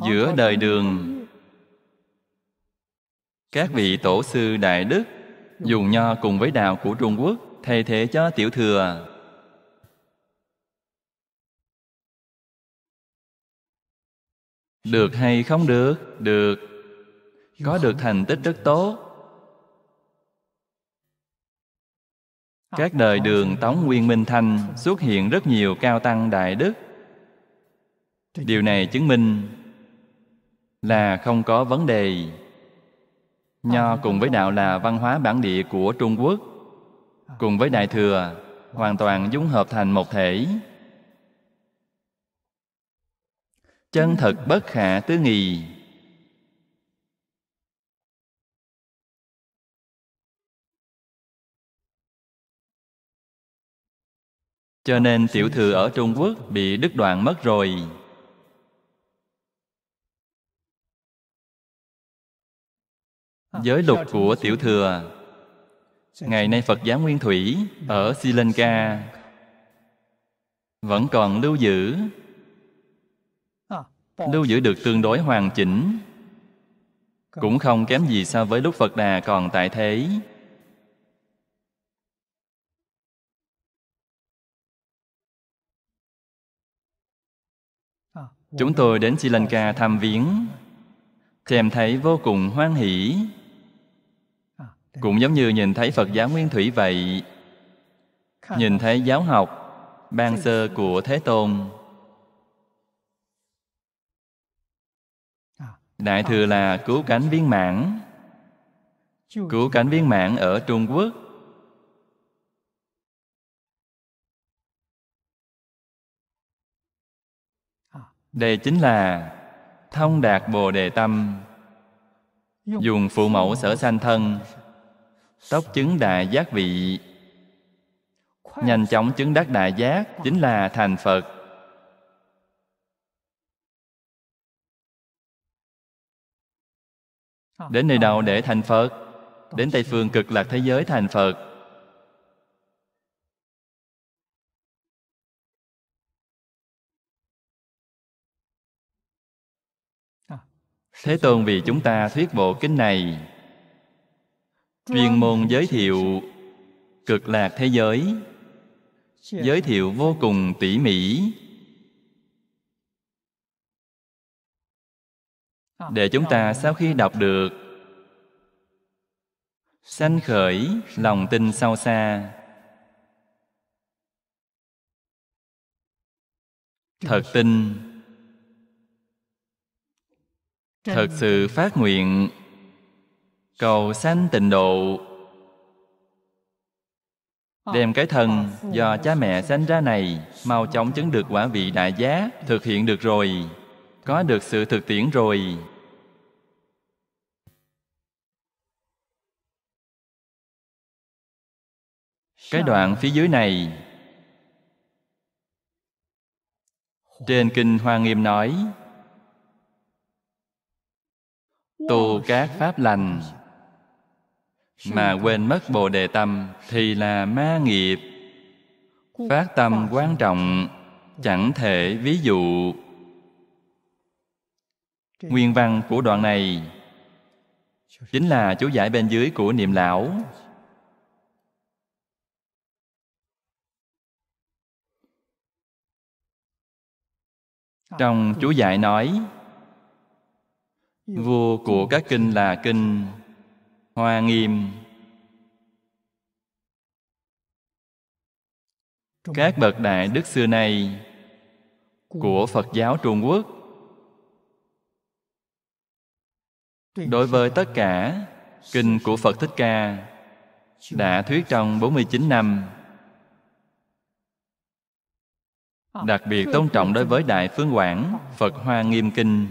Giữa đời đường, các vị tổ sư Đại Đức dùng nho cùng với đạo của Trung Quốc thay thế cho tiểu thừa. Được hay không được? Được. Có được thành tích rất tốt các đời đường Tống Nguyên Minh Thanh xuất hiện rất nhiều cao tăng đại đức. Điều này chứng minh là không có vấn đề. Nho cùng với đạo là văn hóa bản địa của Trung Quốc, cùng với Đại Thừa hoàn toàn dung hợp thành một thể. Chân thật bất khả tứ nghì Cho nên tiểu thừa ở Trung Quốc bị đứt đoạn mất rồi. Giới luật của tiểu thừa Ngày nay Phật giáo Nguyên Thủy ở Sri Lanka vẫn còn lưu giữ lưu giữ được tương đối hoàn chỉnh cũng không kém gì so với lúc Phật Đà còn tại thế Chúng tôi đến Sri Lanka tham viếng Thèm thấy vô cùng hoan hỷ Cũng giống như nhìn thấy Phật giáo Nguyên Thủy vậy Nhìn thấy giáo học Ban sơ của Thế Tôn Đại Thừa là cứu cánh viên mãn Cứu cánh viên mãn ở Trung Quốc Đây chính là thông đạt Bồ Đề Tâm Dùng phụ mẫu sở sanh thân tóc chứng đại giác vị Nhanh chóng chứng đắc đại giác Chính là thành Phật Đến nơi đâu để thành Phật Đến Tây Phương cực lạc thế giới thành Phật Thế Tôn vì chúng ta thuyết bộ kinh này Chuyên môn giới thiệu cực lạc thế giới Giới thiệu vô cùng tỉ mỉ Để chúng ta sau khi đọc được Sanh khởi lòng tin sâu xa Thật tin thật sự phát nguyện cầu sanh tịnh độ đem cái thân do cha mẹ sanh ra này mau chóng chứng được quả vị đại giá thực hiện được rồi có được sự thực tiễn rồi cái đoạn phía dưới này trên kinh hoa nghiêm nói tu các pháp lành mà quên mất bồ đề tâm thì là ma nghiệp phát tâm quan trọng chẳng thể ví dụ nguyên văn của đoạn này chính là chú giải bên dưới của niệm lão trong chú giải nói Dạ. vua của các kinh là kinh hoa nghiêm các bậc đại đức xưa nay của phật giáo trung quốc đối với tất cả kinh của phật thích ca đã thuyết trong 49 năm à, đặc biệt tôn trọng đối với đại phương quảng vâng. phật hoa nghiêm kinh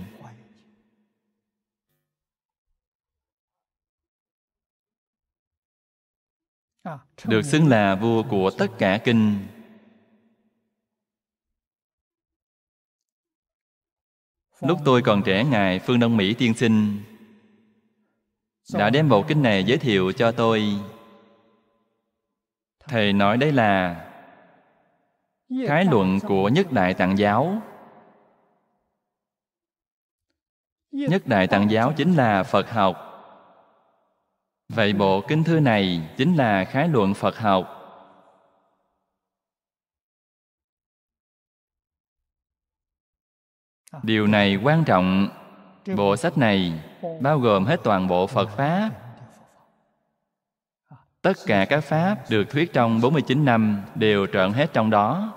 À, được xưng là vua của tất cả kinh lúc tôi còn trẻ ngài phương đông mỹ tiên sinh đã đem bộ kinh này giới thiệu cho tôi thầy nói đây là khái luận của nhất đại tạng giáo nhất đại tạng giáo chính là phật học Vậy bộ kinh thư này chính là khái luận Phật học. Điều này quan trọng. Bộ sách này bao gồm hết toàn bộ Phật Pháp. Tất cả các Pháp được thuyết trong 49 năm đều trọn hết trong đó.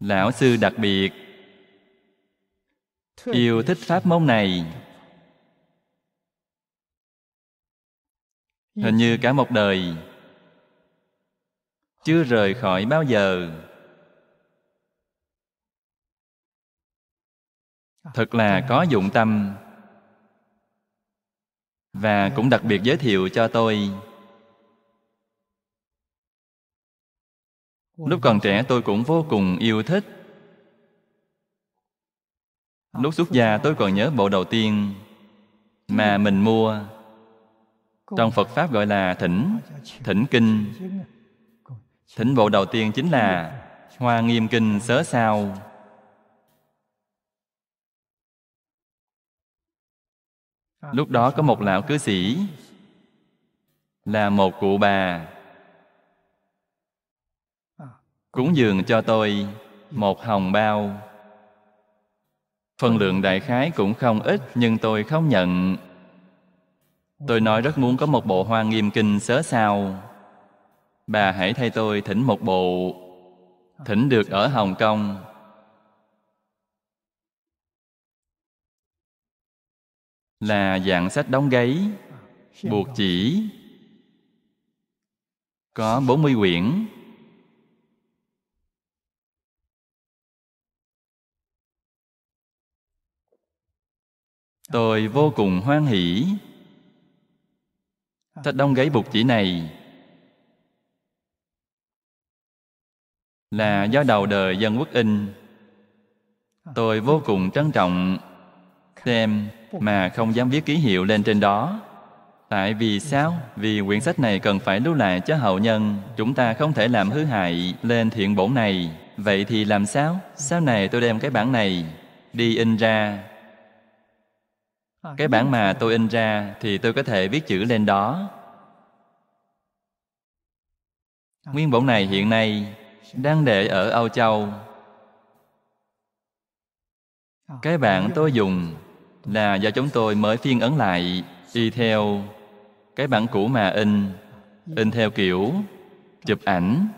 lão sư đặc biệt yêu thích pháp môn này hình như cả một đời chưa rời khỏi bao giờ thật là có dụng tâm và cũng đặc biệt giới thiệu cho tôi Lúc còn trẻ tôi cũng vô cùng yêu thích ờ, Lúc xuất gia tôi còn nhớ bộ đầu tiên Mà ừ. mình mua Trong Phật Pháp gọi là thỉnh Thỉnh kinh Thỉnh bộ đầu tiên chính là Hoa Nghiêm Kinh Sớ Sao à, Lúc đó có một lão cư sĩ Là một cụ bà cúng dường cho tôi một hồng bao phân lượng đại khái cũng không ít nhưng tôi không nhận tôi nói rất muốn có một bộ hoa nghiêm kinh sớ sao bà hãy thay tôi thỉnh một bộ thỉnh được ở hồng kông là dạng sách đóng gáy buộc chỉ có 40 quyển Tôi vô cùng hoan hỷ Thích Đông gáy bục chỉ này là do đầu đời dân quốc in tôi vô cùng trân trọng xem mà không dám viết ký hiệu lên trên đó tại vì sao vì quyển sách này cần phải lưu lại cho hậu nhân chúng ta không thể làm hư hại lên thiện bổn này vậy thì làm sao sau này tôi đem cái bản này đi in ra cái bản mà tôi in ra thì tôi có thể viết chữ lên đó nguyên bổn này hiện nay đang để ở âu châu cái bản tôi dùng là do chúng tôi mới phiên ấn lại y theo cái bản cũ mà in dạ. in theo kiểu chụp ảnh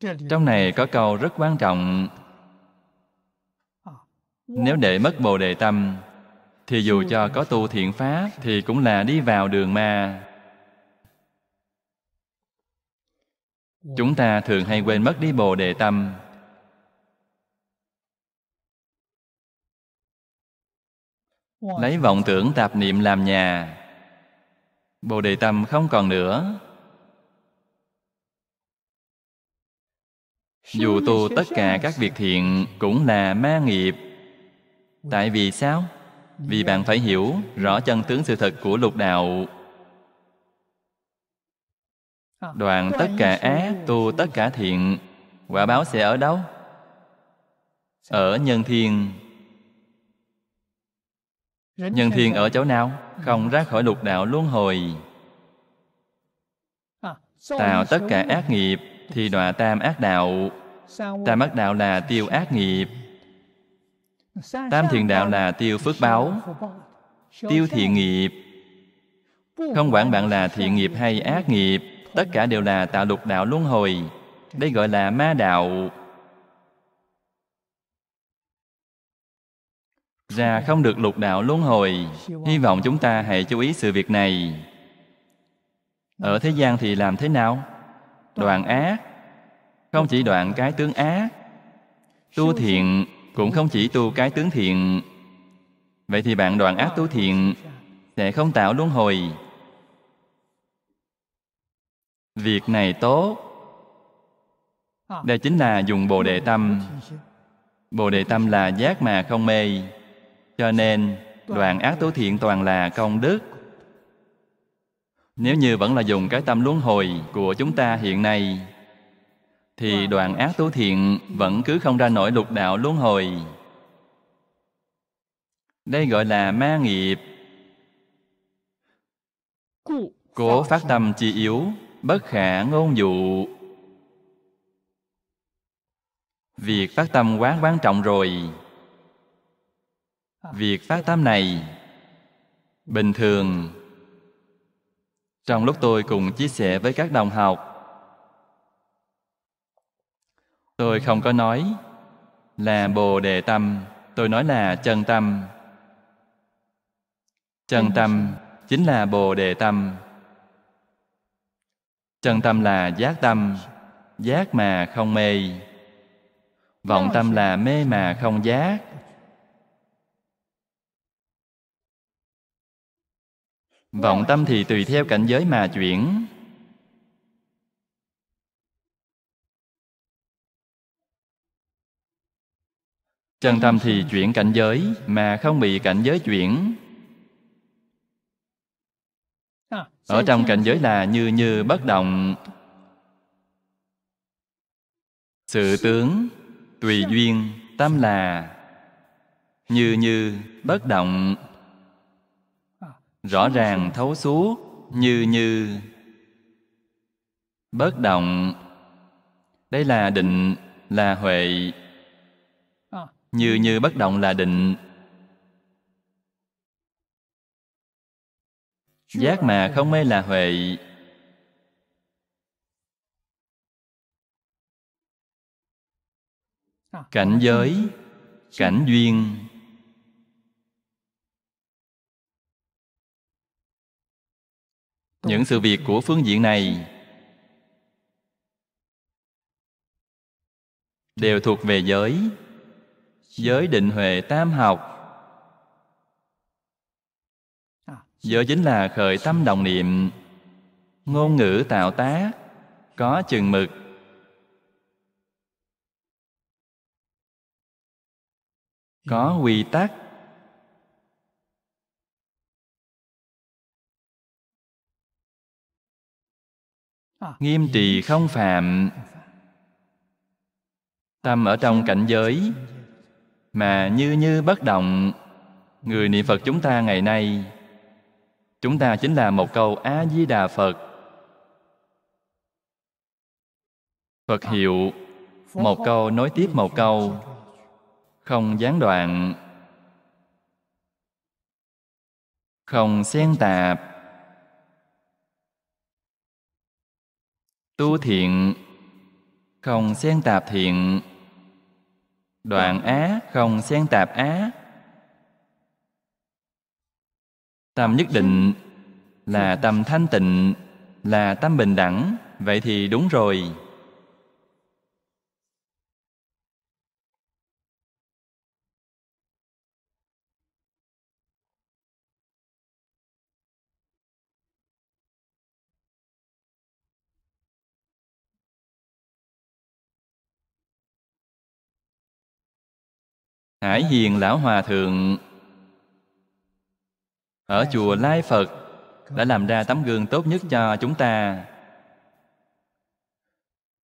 trong này có câu rất quan trọng nếu để mất bồ đề tâm thì dù cho có tu thiện pháp thì cũng là đi vào đường ma chúng ta thường hay quên mất đi bồ đề tâm lấy vọng tưởng tạp niệm làm nhà bồ đề tâm không còn nữa Dù tu tất cả các việc thiện cũng là ma nghiệp. Tại vì sao? Vì bạn phải hiểu rõ chân tướng sự thật của lục đạo. Đoạn tất cả ác, tu tất cả thiện, quả báo sẽ ở đâu? Ở nhân thiên. Nhân thiên ở chỗ nào? Không ra khỏi lục đạo luân hồi. Tạo tất cả ác nghiệp thì đọa tam ác đạo tam ác đạo là tiêu ác nghiệp tam thiền đạo là tiêu phước báo tiêu thiện nghiệp không quản bạn là thiện nghiệp hay ác nghiệp tất cả đều là tạo lục đạo luân hồi đây gọi là ma đạo ra không được lục đạo luân hồi hy vọng chúng ta hãy chú ý sự việc này ở thế gian thì làm thế nào đoạn ác không chỉ đoạn cái tướng ác tu thiện cũng không chỉ tu cái tướng thiện vậy thì bạn đoạn ác tu thiện sẽ không tạo luân hồi việc này tốt đây chính là dùng bồ đề tâm bồ đề tâm là giác mà không mê cho nên đoạn ác tu thiện toàn là công đức nếu như vẫn là dùng cái tâm luân hồi của chúng ta hiện nay thì đoạn ác tu thiện vẫn cứ không ra nổi lục đạo luân hồi. Đây gọi là ma nghiệp. Cố phát tâm chi yếu, bất khả ngôn dụ. Việc phát tâm quá quan trọng rồi. Việc phát tâm này bình thường trong lúc tôi cùng chia sẻ với các đồng học. Tôi không có nói là Bồ Đề Tâm, tôi nói là chân tâm. Chân tâm chính là Bồ Đề Tâm. Chân tâm là giác tâm, giác mà không mê. Vọng tâm là mê mà không giác. Vọng tâm thì tùy theo cảnh giới mà chuyển Chân tâm thì chuyển cảnh giới mà không bị cảnh giới chuyển Ở trong cảnh giới là như như bất động Sự tướng, tùy duyên, tâm là Như như bất động rõ ràng thấu suốt như như bất động đây là định là huệ như như bất động là định giác mà không mê là huệ cảnh giới cảnh duyên những sự việc của phương diện này đều thuộc về giới giới định huệ tam học à. giới chính là khởi tâm đồng niệm ngôn ngữ tạo tác có chừng mực có quy tắc Nghiêm trì không phạm Tâm ở trong cảnh giới Mà như như bất động Người niệm Phật chúng ta ngày nay Chúng ta chính là một câu A-di-đà Phật Phật hiệu Một câu nối tiếp một câu Không gián đoạn Không xen tạp tu thiện không xen tạp thiện đoạn á không xen tạp á tâm nhất định là tâm thanh tịnh là tâm bình đẳng vậy thì đúng rồi Hải Hiền Lão Hòa Thượng ở chùa Lai Phật đã làm ra tấm gương tốt nhất cho chúng ta.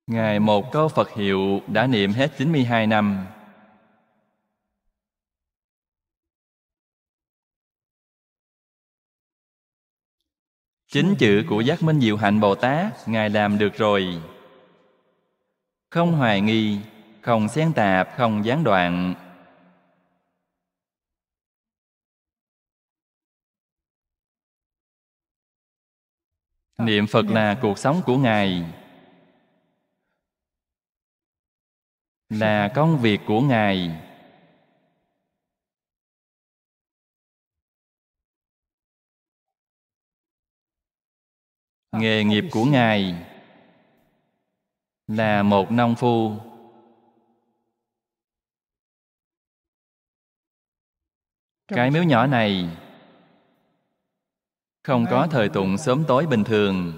Ngài một câu Phật hiệu đã niệm hết 92 năm. Chính chữ của Giác Minh Diệu Hạnh Bồ Tát Ngài làm được rồi Không hoài nghi Không xen tạp, không gián đoạn Ờ, niệm phật dạ. là cuộc sống của ngài là dạ. công việc của ngài ờ, nghề nghiệp của ngài là dạ. một nông phu cái miếu nhỏ này không có thời tụng sớm tối bình thường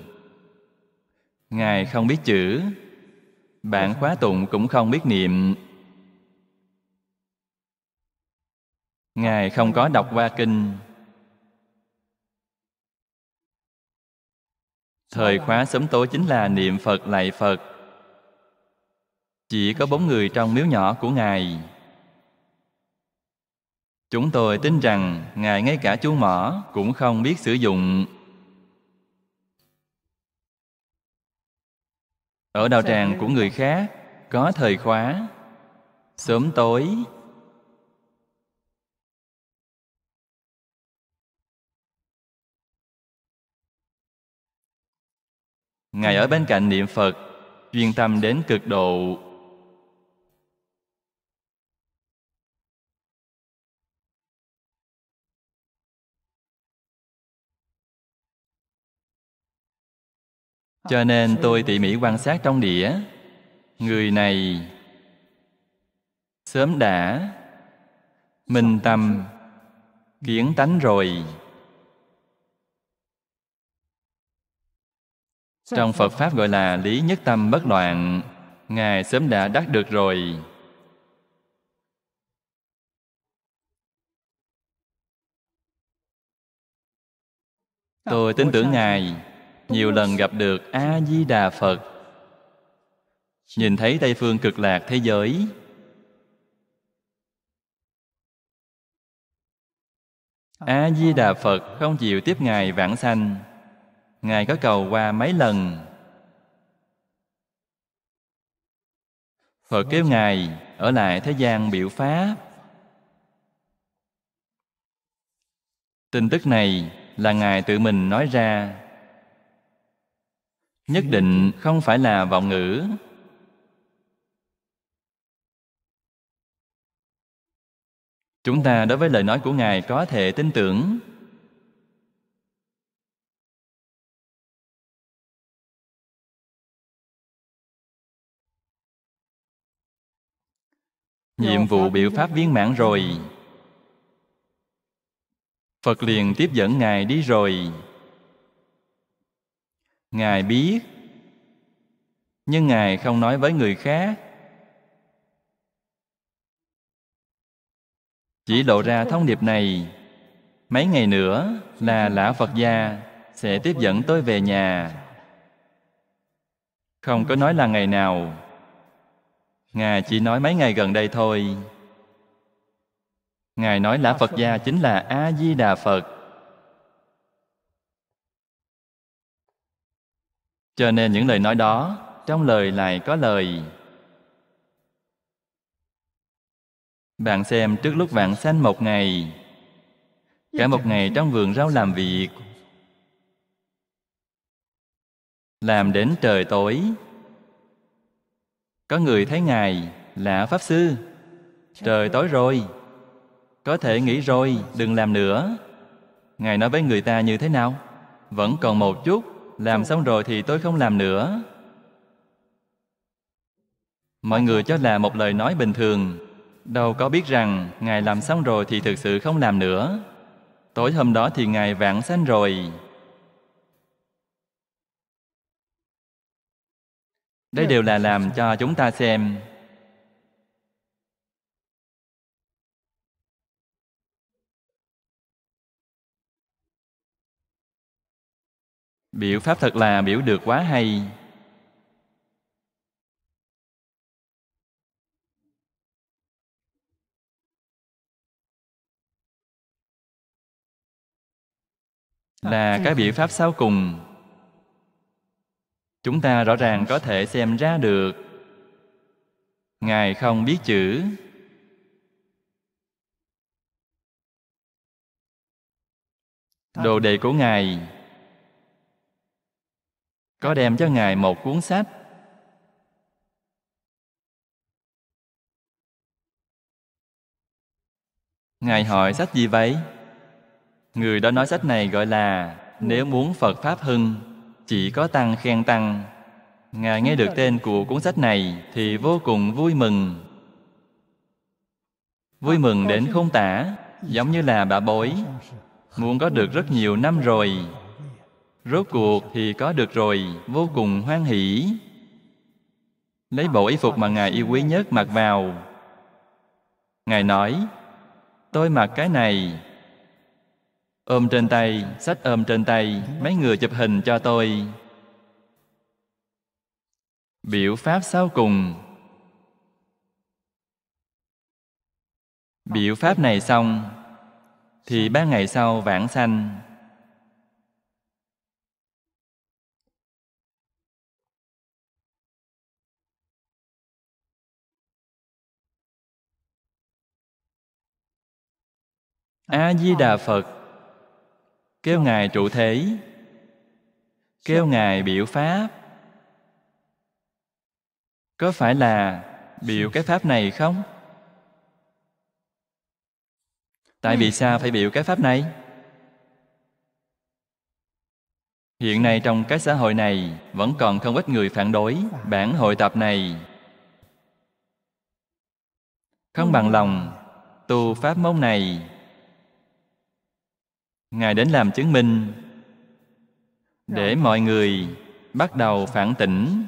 Ngài không biết chữ Bạn khóa tụng cũng không biết niệm Ngài không có đọc qua kinh Thời khóa sớm tối chính là niệm Phật lạy Phật Chỉ có bốn người trong miếu nhỏ của Ngài Chúng tôi tin rằng Ngài ngay cả chú mỏ cũng không biết sử dụng. Ở đạo tràng của người khác có thời khóa, sớm tối. Ngài ở bên cạnh niệm Phật, chuyên tâm đến cực độ Cho nên tôi tỉ mỉ quan sát trong đĩa Người này Sớm đã Minh tâm Kiến tánh rồi Trong Phật Pháp gọi là lý nhất tâm bất loạn Ngài sớm đã đắc được rồi Tôi tin tưởng Ngài nhiều lần gặp được a di đà phật nhìn thấy tây phương cực lạc thế giới a di đà phật không chịu tiếp ngài vãng sanh ngài có cầu qua mấy lần phật kêu ngài ở lại thế gian biểu pháp tin tức này là ngài tự mình nói ra nhất định không phải là vọng ngữ chúng ta đối với lời nói của ngài có thể tin tưởng nhiệm vụ biểu pháp viên mãn rồi phật liền tiếp dẫn ngài đi rồi Ngài biết nhưng Ngài không nói với người khác. Chỉ lộ ra thông điệp này, mấy ngày nữa là lão Phật gia sẽ tiếp dẫn tôi về nhà. Không có nói là ngày nào. Ngài chỉ nói mấy ngày gần đây thôi. Ngài nói lão Phật gia chính là A Di Đà Phật. Cho nên những lời nói đó trong lời lại có lời. Bạn xem trước lúc vạn sanh một ngày, cả một ngày trong vườn rau làm việc, làm đến trời tối. Có người thấy Ngài là Pháp Sư, trời tối rồi, có thể nghỉ rồi, đừng làm nữa. Ngài nói với người ta như thế nào? Vẫn còn một chút, làm xong rồi thì tôi không làm nữa mọi người cho là một lời nói bình thường đâu có biết rằng ngài làm xong rồi thì thực sự không làm nữa tối hôm đó thì ngài vạn sanh rồi đây đều là làm cho chúng ta xem Biểu Pháp thật là biểu được quá hay Là cái biểu pháp sau cùng Chúng ta rõ ràng có thể xem ra được Ngài không biết chữ Đồ đề của Ngài có đem cho ngài một cuốn sách ngài hỏi sách gì vậy người đó nói sách này gọi là nếu muốn phật pháp hưng chỉ có tăng khen tăng ngài nghe được tên của cuốn sách này thì vô cùng vui mừng vui mừng đến không tả giống như là bà bối muốn có được rất nhiều năm rồi Rốt cuộc thì có được rồi Vô cùng hoan hỷ Lấy bộ y phục mà Ngài yêu quý nhất mặc vào Ngài nói Tôi mặc cái này Ôm trên tay, sách ôm trên tay Mấy người chụp hình cho tôi Biểu pháp sau cùng Biểu pháp này xong Thì ba ngày sau vãng sanh a di đà phật kêu ngài trụ thế kêu ngài biểu pháp có phải là biểu cái pháp này không tại vì sao phải biểu cái pháp này hiện nay trong cái xã hội này vẫn còn không ít người phản đối bản hội tập này không bằng lòng tu pháp môn này Ngài đến làm chứng minh để mọi người bắt đầu phản tỉnh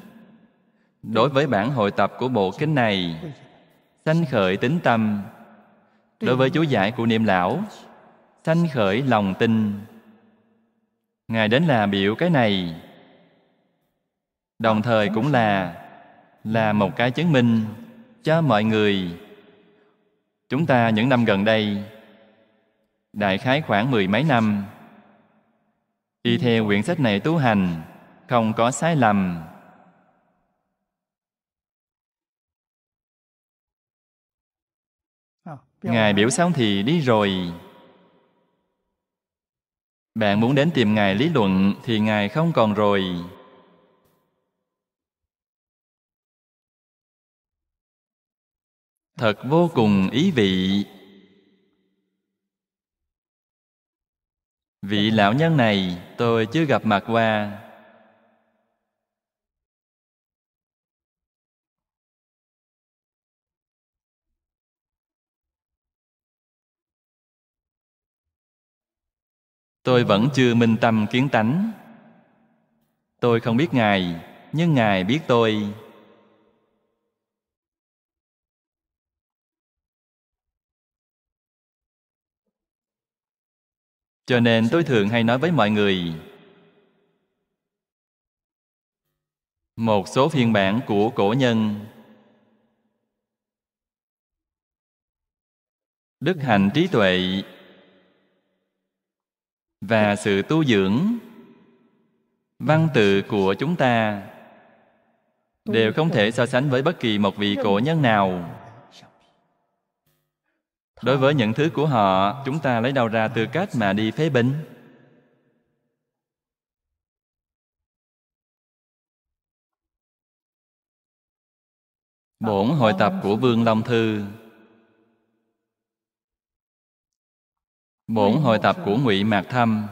đối với bản hội tập của bộ kinh này sanh khởi tính tâm đối với chú giải của niệm lão sanh khởi lòng tin ngài đến là biểu cái này đồng thời cũng là là một cái chứng minh cho mọi người chúng ta những năm gần đây đại khái khoảng mười mấy năm. Y theo quyển sách này tu hành, không có sai lầm. Ngài biểu xong thì đi rồi. Bạn muốn đến tìm Ngài lý luận thì Ngài không còn rồi. Thật vô cùng ý vị Vị lão nhân này tôi chưa gặp mặt qua Tôi vẫn chưa minh tâm kiến tánh Tôi không biết Ngài Nhưng Ngài biết tôi cho nên tôi thường hay nói với mọi người một số phiên bản của cổ nhân đức hạnh trí tuệ và sự tu dưỡng văn tự của chúng ta đều không thể so sánh với bất kỳ một vị cổ nhân nào Đối với những thứ của họ, chúng ta lấy đâu ra tư cách mà đi phế bình? Bổn hội tập của Vương Long Thư Bổn hội tập của Ngụy Mạc Thâm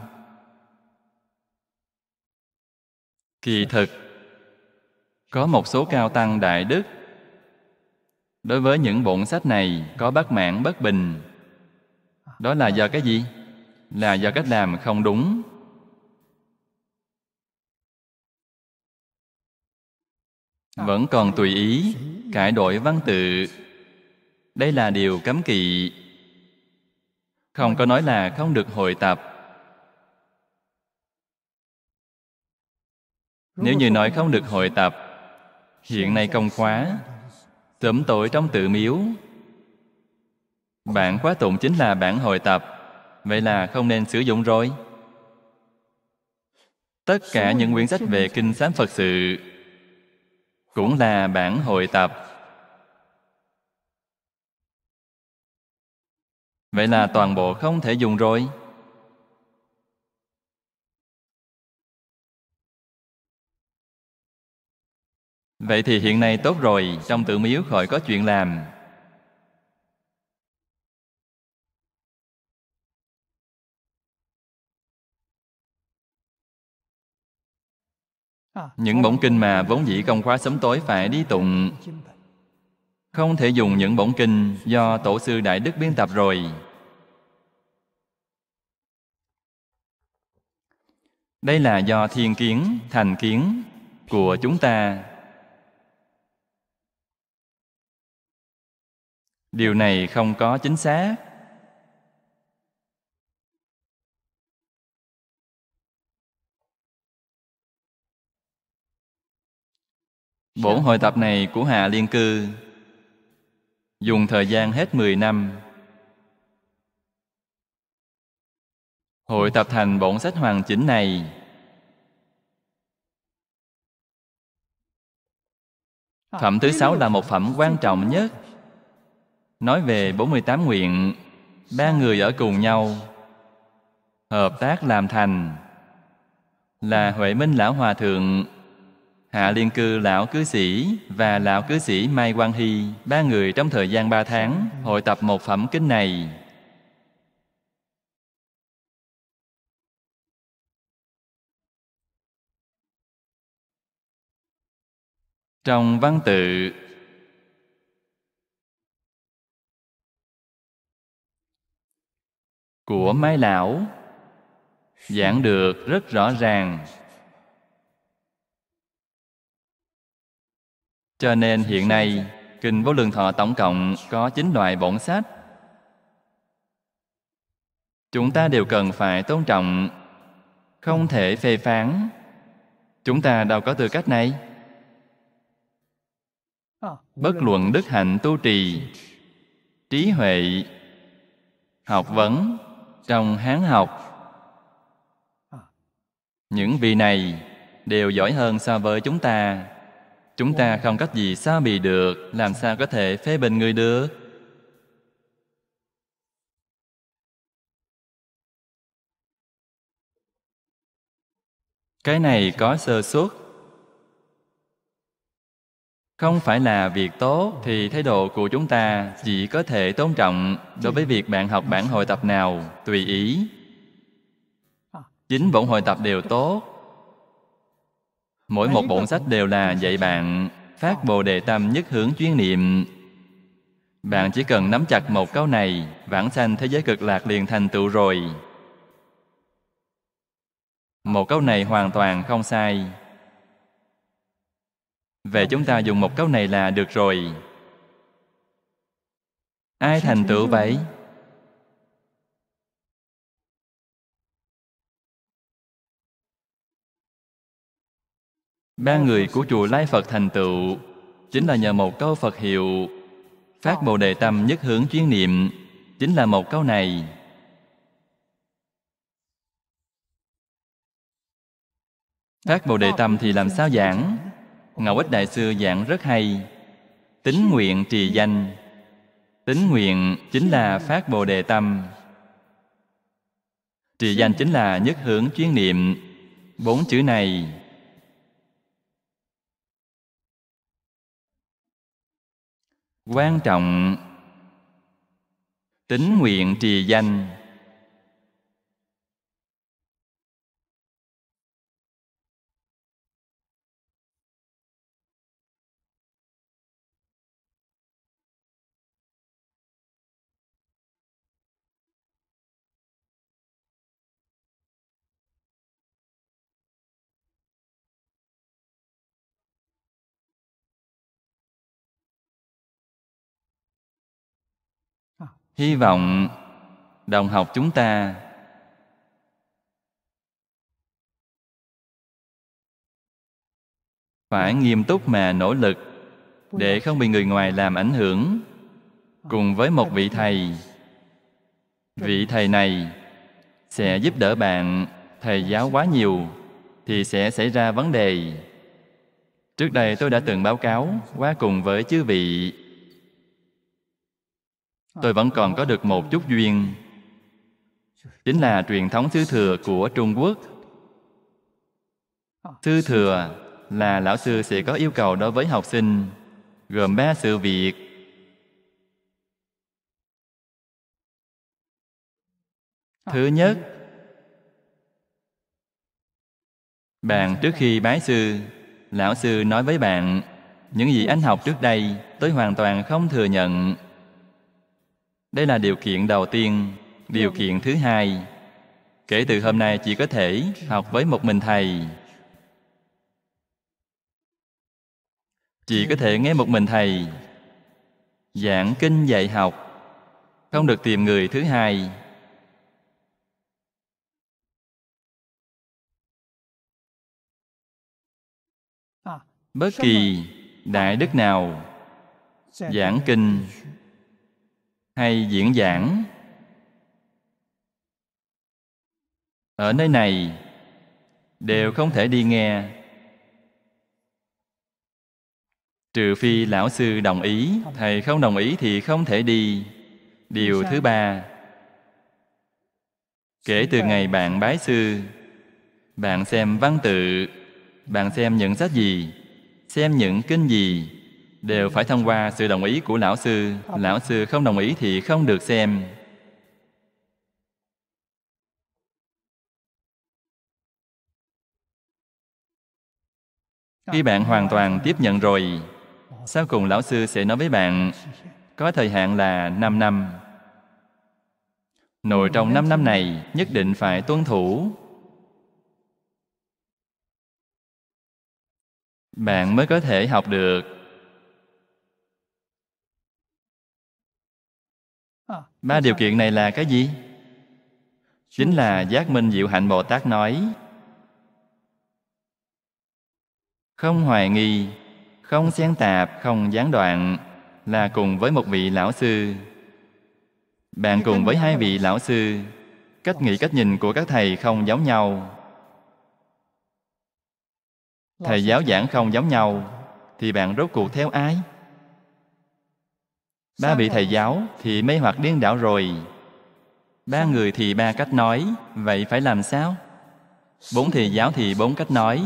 Kỳ thực Có một số cao tăng đại đức Đối với những bộn sách này có bất mãn bất bình Đó là do cái gì? Là do cách làm không đúng Vẫn còn tùy ý cải đổi văn tự Đây là điều cấm kỵ Không có nói là không được hội tập Nếu như nói không được hội tập Hiện nay công khóa Sớm tội trong tự miếu Bản quá tụng chính là bản hội tập Vậy là không nên sử dụng rồi Tất cả những quyển sách về Kinh Sám Phật Sự Cũng là bản hội tập Vậy là toàn bộ không thể dùng rồi Vậy thì hiện nay tốt rồi, trong tự miếu khỏi có chuyện làm. Những bổn kinh mà vốn dĩ công khóa sớm tối phải đi tụng Không thể dùng những bổn kinh do Tổ sư Đại Đức biên tập rồi Đây là do thiên kiến, thành kiến của chúng ta điều này không có chính xác Bổn dạ. hội tập này của Hà Liên Cư Dùng thời gian hết 10 năm Hội tập thành bổn sách hoàn chỉnh này Phẩm thứ ờ, sáu là một phẩm quan trọng nhất Nói về 48 nguyện Ba người ở cùng nhau Hợp tác làm thành Là Huệ Minh Lão Hòa Thượng Hạ Liên Cư Lão Cư Sĩ Và Lão Cư Sĩ Mai Quang Hy Ba người trong thời gian ba tháng Hội tập một phẩm kinh này Trong văn tự của Mái Lão giảng được rất rõ ràng. Cho nên hiện nay, Kinh Vô Lượng Thọ tổng cộng có chín loại bổn sách. Chúng ta đều cần phải tôn trọng, không thể phê phán. Chúng ta đâu có tư cách này. Bất luận đức hạnh tu trì, trí huệ, học vấn, trong Hán học. Những vị này đều giỏi hơn so với chúng ta. Chúng ta không có gì xa bì được, làm sao có thể phê bình người được. Cái này có sơ suất không phải là việc tốt thì thái độ của chúng ta chỉ có thể tôn trọng đối với việc bạn học bản hội tập nào tùy ý chính bổn hội tập đều tốt mỗi một bổn sách đều là dạy bạn phát bồ đề tâm nhất hướng chuyên niệm bạn chỉ cần nắm chặt một câu này vãng sanh thế giới cực lạc liền thành tựu rồi một câu này hoàn toàn không sai Vậy chúng ta dùng một câu này là được rồi Ai thành tựu vậy? Ba người của chùa Lai Phật thành tựu Chính là nhờ một câu Phật hiệu Phát Bồ Đề Tâm nhất hướng chuyên niệm Chính là một câu này Phát Bồ Đề Tâm thì làm sao giảng? Ngọc Ích Đại Sư giảng rất hay Tính nguyện trì danh Tính nguyện chính là phát Bồ Đề Tâm Trì danh chính là nhất hướng chuyên niệm Bốn chữ này Quan trọng Tính nguyện trì danh hy vọng đồng học chúng ta phải nghiêm túc mà nỗ lực để không bị người ngoài làm ảnh hưởng cùng với một vị thầy vị thầy này sẽ giúp đỡ bạn thầy giáo quá nhiều thì sẽ xảy ra vấn đề trước đây tôi đã từng báo cáo quá cùng với chư vị tôi vẫn còn có được một chút duyên chính là truyền thống sư thừa của trung quốc sư thừa là lão sư sẽ có yêu cầu đối với học sinh gồm ba sự việc thứ nhất bạn trước khi bái sư lão sư nói với bạn những gì anh học trước đây tôi hoàn toàn không thừa nhận đây là điều kiện đầu tiên. Điều kiện thứ hai, kể từ hôm nay chỉ có thể học với một mình Thầy. Chỉ có thể nghe một mình Thầy giảng kinh dạy học không được tìm người thứ hai bất kỳ đại đức nào giảng kinh hay diễn giảng ở nơi này đều không thể đi nghe trừ phi lão sư đồng ý thầy không đồng ý thì không thể đi điều thứ ba kể từ ngày bạn bái sư bạn xem văn tự bạn xem những sách gì xem những kinh gì đều phải thông qua sự đồng ý của lão sư lão sư không đồng ý thì không được xem khi bạn hoàn toàn tiếp nhận rồi sau cùng lão sư sẽ nói với bạn có thời hạn là 5 năm nội trong 5 năm này nhất định phải tuân thủ bạn mới có thể học được ba điều kiện này là cái gì chính là giác minh diệu hạnh bồ tát nói không hoài nghi không xen tạp không gián đoạn là cùng với một vị lão sư bạn cùng với hai vị lão sư cách nghĩ cách nhìn của các thầy không giống nhau thầy giáo giảng không giống nhau thì bạn rốt cuộc theo ai ba vị thầy giáo thì mê hoặc điên đảo rồi ba người thì ba cách nói vậy phải làm sao bốn thầy giáo thì bốn cách nói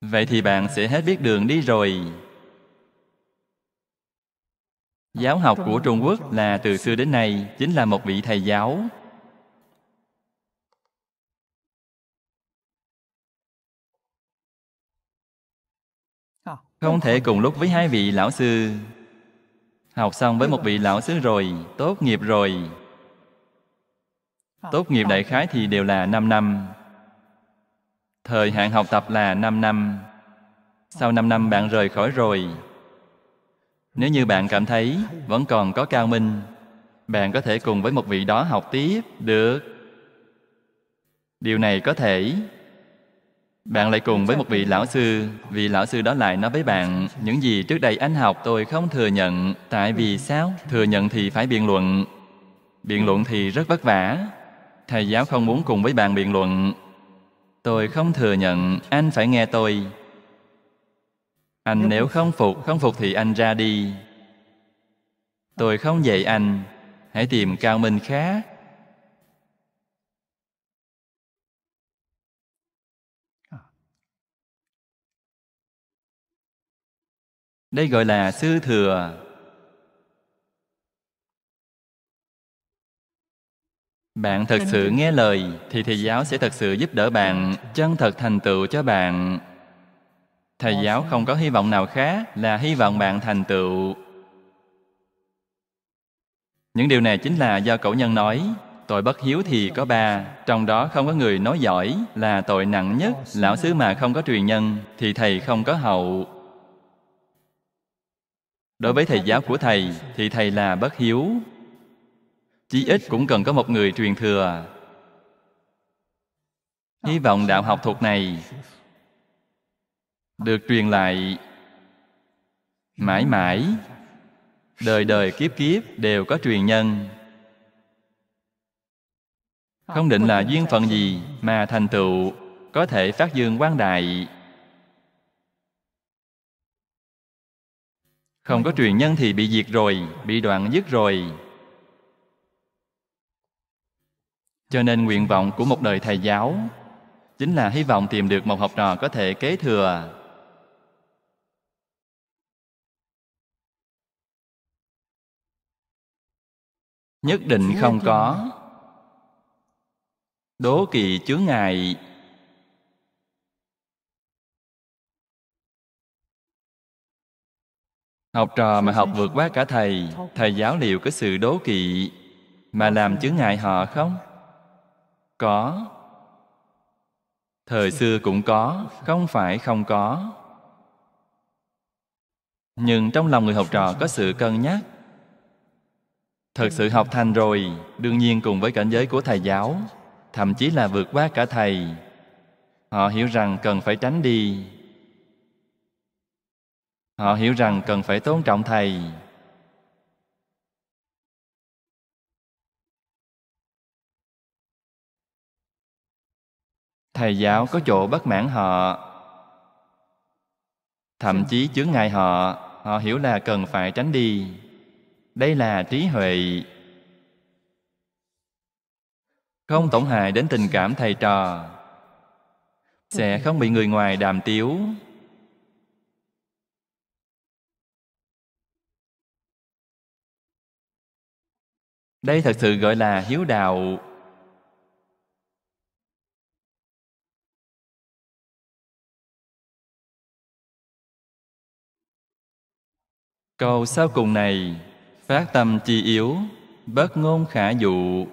vậy thì bạn sẽ hết biết đường đi rồi giáo học của trung quốc là từ xưa đến nay chính là một vị thầy giáo ờ, không thể cùng lúc với hai vị lão sư Học xong với một vị lão sư rồi Tốt nghiệp rồi Tốt nghiệp đại khái thì đều là 5 năm Thời hạn học tập là 5 năm Sau 5 năm bạn rời khỏi rồi Nếu như bạn cảm thấy vẫn còn có cao minh Bạn có thể cùng với một vị đó học tiếp Được Điều này có thể bạn lại cùng với một vị lão sư, vị lão sư đó lại nói với bạn, những gì trước đây anh học tôi không thừa nhận, tại vì sao? Thừa nhận thì phải biện luận, biện luận thì rất vất vả. Thầy giáo không muốn cùng với bạn biện luận. Tôi không thừa nhận, anh phải nghe tôi. Anh nếu không phục, không phục thì anh ra đi. Tôi không dạy anh, hãy tìm cao minh khác. Đây gọi là sư thừa Bạn thật sự nghe lời Thì Thầy giáo sẽ thật sự giúp đỡ bạn Chân thật thành tựu cho bạn Thầy dạ, giáo không có hy vọng nào khác Là hy vọng bạn thành tựu Những điều này chính là do cậu nhân nói Tội bất hiếu thì có ba Trong đó không có người nói giỏi Là tội nặng nhất dạ, Lão sư mà không có truyền nhân Thì thầy không có hậu Đối với thầy giáo của thầy thì thầy là bất hiếu. Chí ít cũng cần có một người truyền thừa. Hy vọng đạo học thuật này được truyền lại mãi mãi, đời đời kiếp kiếp đều có truyền nhân. Không định là duyên phận gì mà thành tựu có thể phát dương quang đại Không có truyền nhân thì bị diệt rồi Bị đoạn dứt rồi Cho nên nguyện vọng của một đời thầy giáo Chính là hy vọng tìm được một học trò có thể kế thừa Nhất định không có Đố kỵ chướng ngại Học trò mà học vượt quá cả thầy Thầy giáo liệu có sự đố kỵ Mà làm chướng ngại họ không? Có Thời xưa cũng có Không phải không có Nhưng trong lòng người học trò có sự cân nhắc Thật sự học thành rồi Đương nhiên cùng với cảnh giới của thầy giáo Thậm chí là vượt quá cả thầy Họ hiểu rằng cần phải tránh đi Họ hiểu rằng cần phải tôn trọng Thầy Thầy giáo có chỗ bất mãn họ Thậm dạ. chí chướng ngại họ Họ hiểu là cần phải tránh đi Đây là trí huệ Không tổn hại đến tình cảm thầy trò Sẽ dạ. không bị người ngoài đàm tiếu đây thật sự gọi là hiếu đạo câu sau cùng này phát tâm chi yếu bất ngôn khả dụ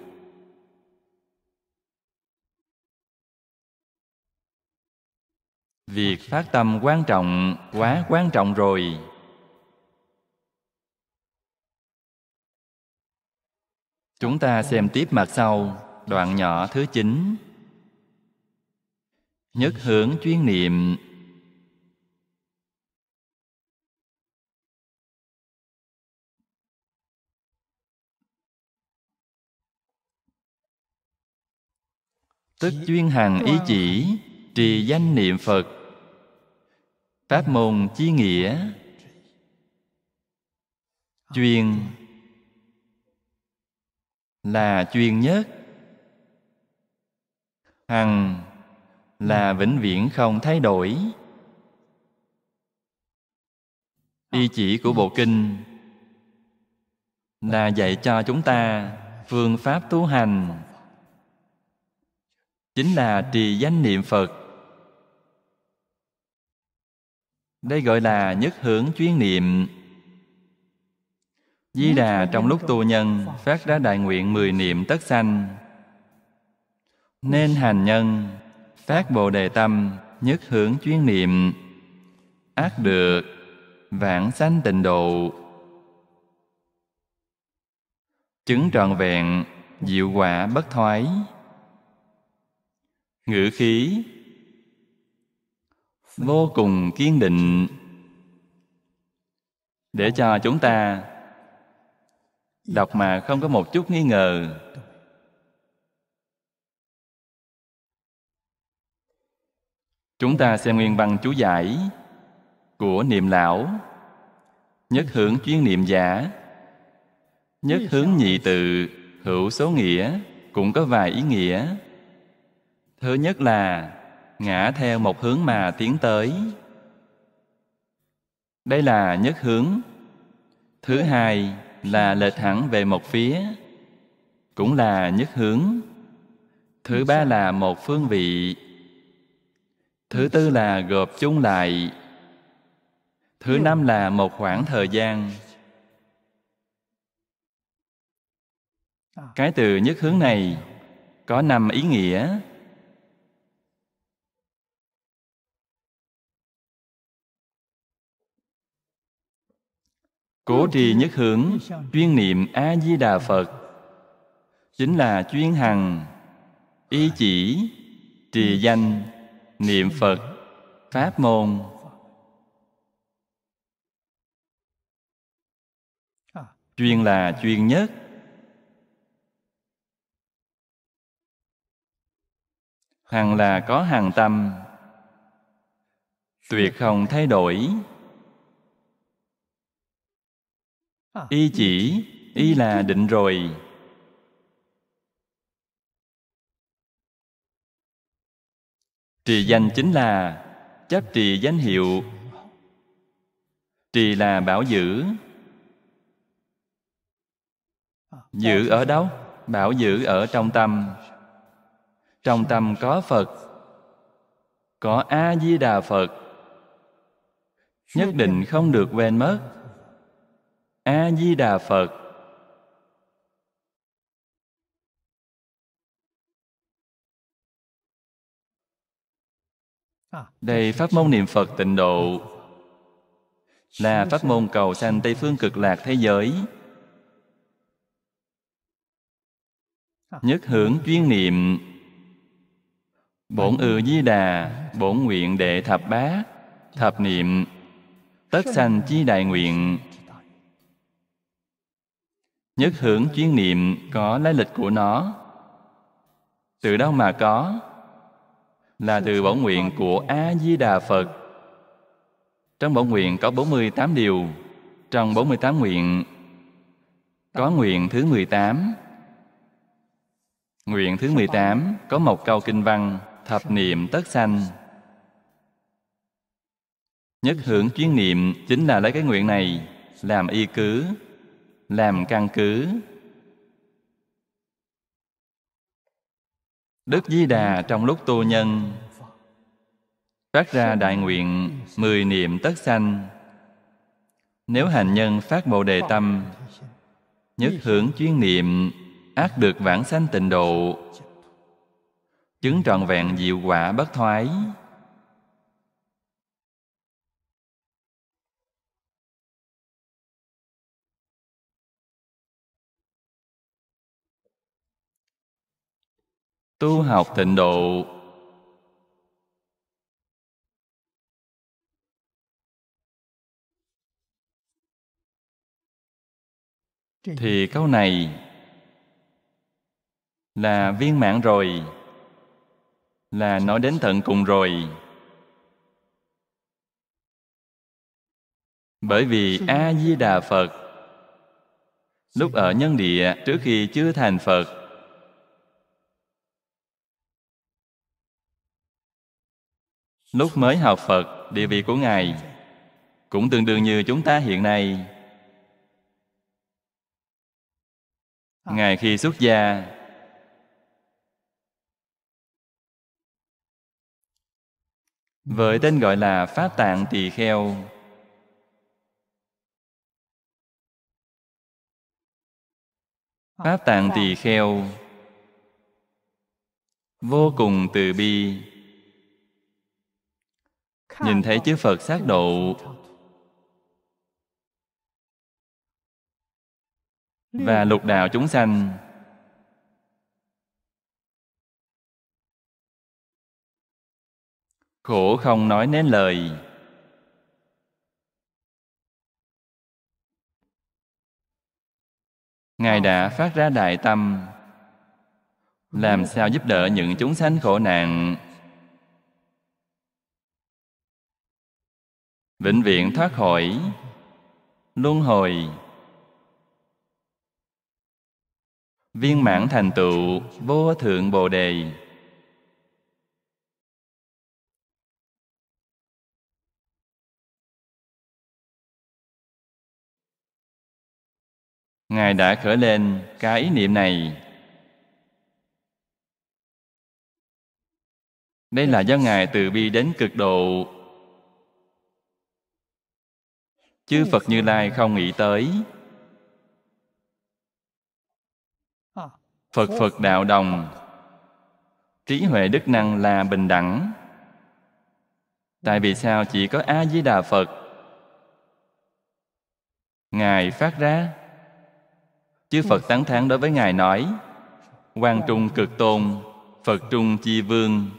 việc phát tâm quan trọng quá quan trọng rồi Chúng ta xem tiếp mặt sau, đoạn nhỏ thứ 9. Nhất hướng chuyên niệm Tức chuyên hằng ý chỉ Trì danh niệm Phật Pháp môn chi nghĩa Chuyên là chuyên nhất hằng là ừ. vĩnh viễn không thay đổi y chỉ của bộ kinh là dạy cho chúng ta phương pháp tu hành chính là trì danh niệm phật đây gọi là nhất hướng chuyên niệm Di Đà trong lúc tu nhân phát ra đại nguyện mười niệm tất sanh. Nên hành nhân phát Bồ đề tâm, nhất hướng chuyên niệm, ác được vãng sanh tịnh độ. Chứng trọn vẹn diệu quả bất thoái. Ngữ khí vô cùng kiên định để cho chúng ta đọc mà không có một chút nghi ngờ chúng ta xem nguyên văn chú giải của niệm lão nhất hướng chuyên niệm giả nhất hướng nhị từ hữu số nghĩa cũng có vài ý nghĩa thứ nhất là ngã theo một hướng mà tiến tới đây là nhất hướng thứ hai là lệch hẳn về một phía, cũng là nhất hướng. Thứ ba là một phương vị. Thứ tư là gộp chung lại. Thứ năm là một khoảng thời gian. À. Cái từ nhất hướng này có năm ý nghĩa Cố trì nhất hướng chuyên niệm A-di-đà Phật Chính là chuyên hằng Ý chỉ Trì danh Niệm Phật Pháp môn Chuyên là chuyên nhất Hằng là có hàng tâm Tuyệt không thay đổi y chỉ y là định rồi trì danh chính là chấp trì danh hiệu trì là bảo giữ giữ ở đâu bảo giữ ở trong tâm trong tâm có phật có a di đà phật nhất định không được quên mất a di đà phật à, đây pháp môn niệm phật tịnh độ vâng. là pháp môn cầu sanh tây phương cực lạc thế giới à. nhất hưởng chuyên niệm bổn ư di đà bổn nguyện đệ thập bá thập niệm tất sanh chi đại nguyện Nhất hưởng chuyên niệm có lai lịch của nó. Từ đâu mà có? Là từ bổn nguyện của A-di-đà Phật. Trong bổn nguyện có 48 điều. Trong 48 nguyện có nguyện thứ 18. Nguyện thứ 18 có một câu kinh văn thập niệm tất sanh. Nhất hưởng chuyên niệm chính là lấy cái nguyện này làm y cứ làm dạ. căn cứ Đức Di Đà trong lúc tu nhân Phát ra đại nguyện Mười niệm tất sanh Nếu hành nhân phát Bồ Đề Tâm Nhất hưởng chuyên niệm Ác được vãng sanh tịnh độ Chứng trọn vẹn diệu quả bất thoái tu học tịnh độ thì câu này là viên mãn rồi là nói đến tận cùng rồi bởi vì a di đà phật lúc ở nhân địa trước khi chưa thành phật Lúc mới học Phật, địa vị của Ngài cũng tương đương như chúng ta hiện nay. Ngài khi xuất gia với tên gọi là Pháp Tạng Tỳ Kheo. Pháp Tạng Tỳ Kheo vô cùng từ bi nhìn thấy chư phật sát độ và lục đạo chúng sanh khổ không nói nên lời ngài đã phát ra đại tâm làm sao giúp đỡ những chúng sanh khổ nạn vĩnh viễn thoát khỏi luân hồi viên mãn thành tựu vô thượng bồ đề ngài đã khởi lên cái ý niệm này đây là do ngài từ bi đến cực độ chư phật như lai không nghĩ tới phật phật đạo đồng trí huệ đức năng là bình đẳng tại vì sao chỉ có a di đà phật ngài phát ra chư phật tán thán đối với ngài nói quan trung cực tôn phật trung chi vương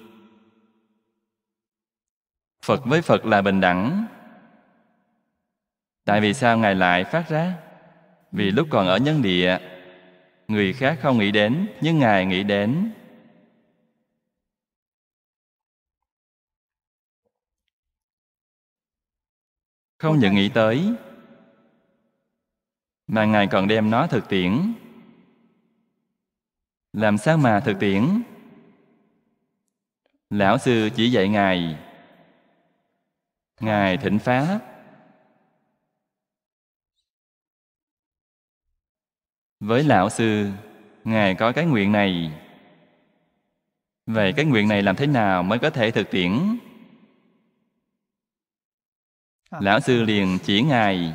phật với phật là bình đẳng Tại vì sao Ngài lại phát ra? Vì lúc còn ở nhân địa, người khác không nghĩ đến, nhưng Ngài nghĩ đến. Không những nghĩ tới, mà Ngài còn đem nó thực tiễn. Làm sao mà thực tiễn? Lão sư chỉ dạy Ngài, Ngài thịnh Pháp, Với lão sư, ngài có cái nguyện này. Vậy cái nguyện này làm thế nào mới có thể thực tiễn? À. Lão sư liền chỉ ngài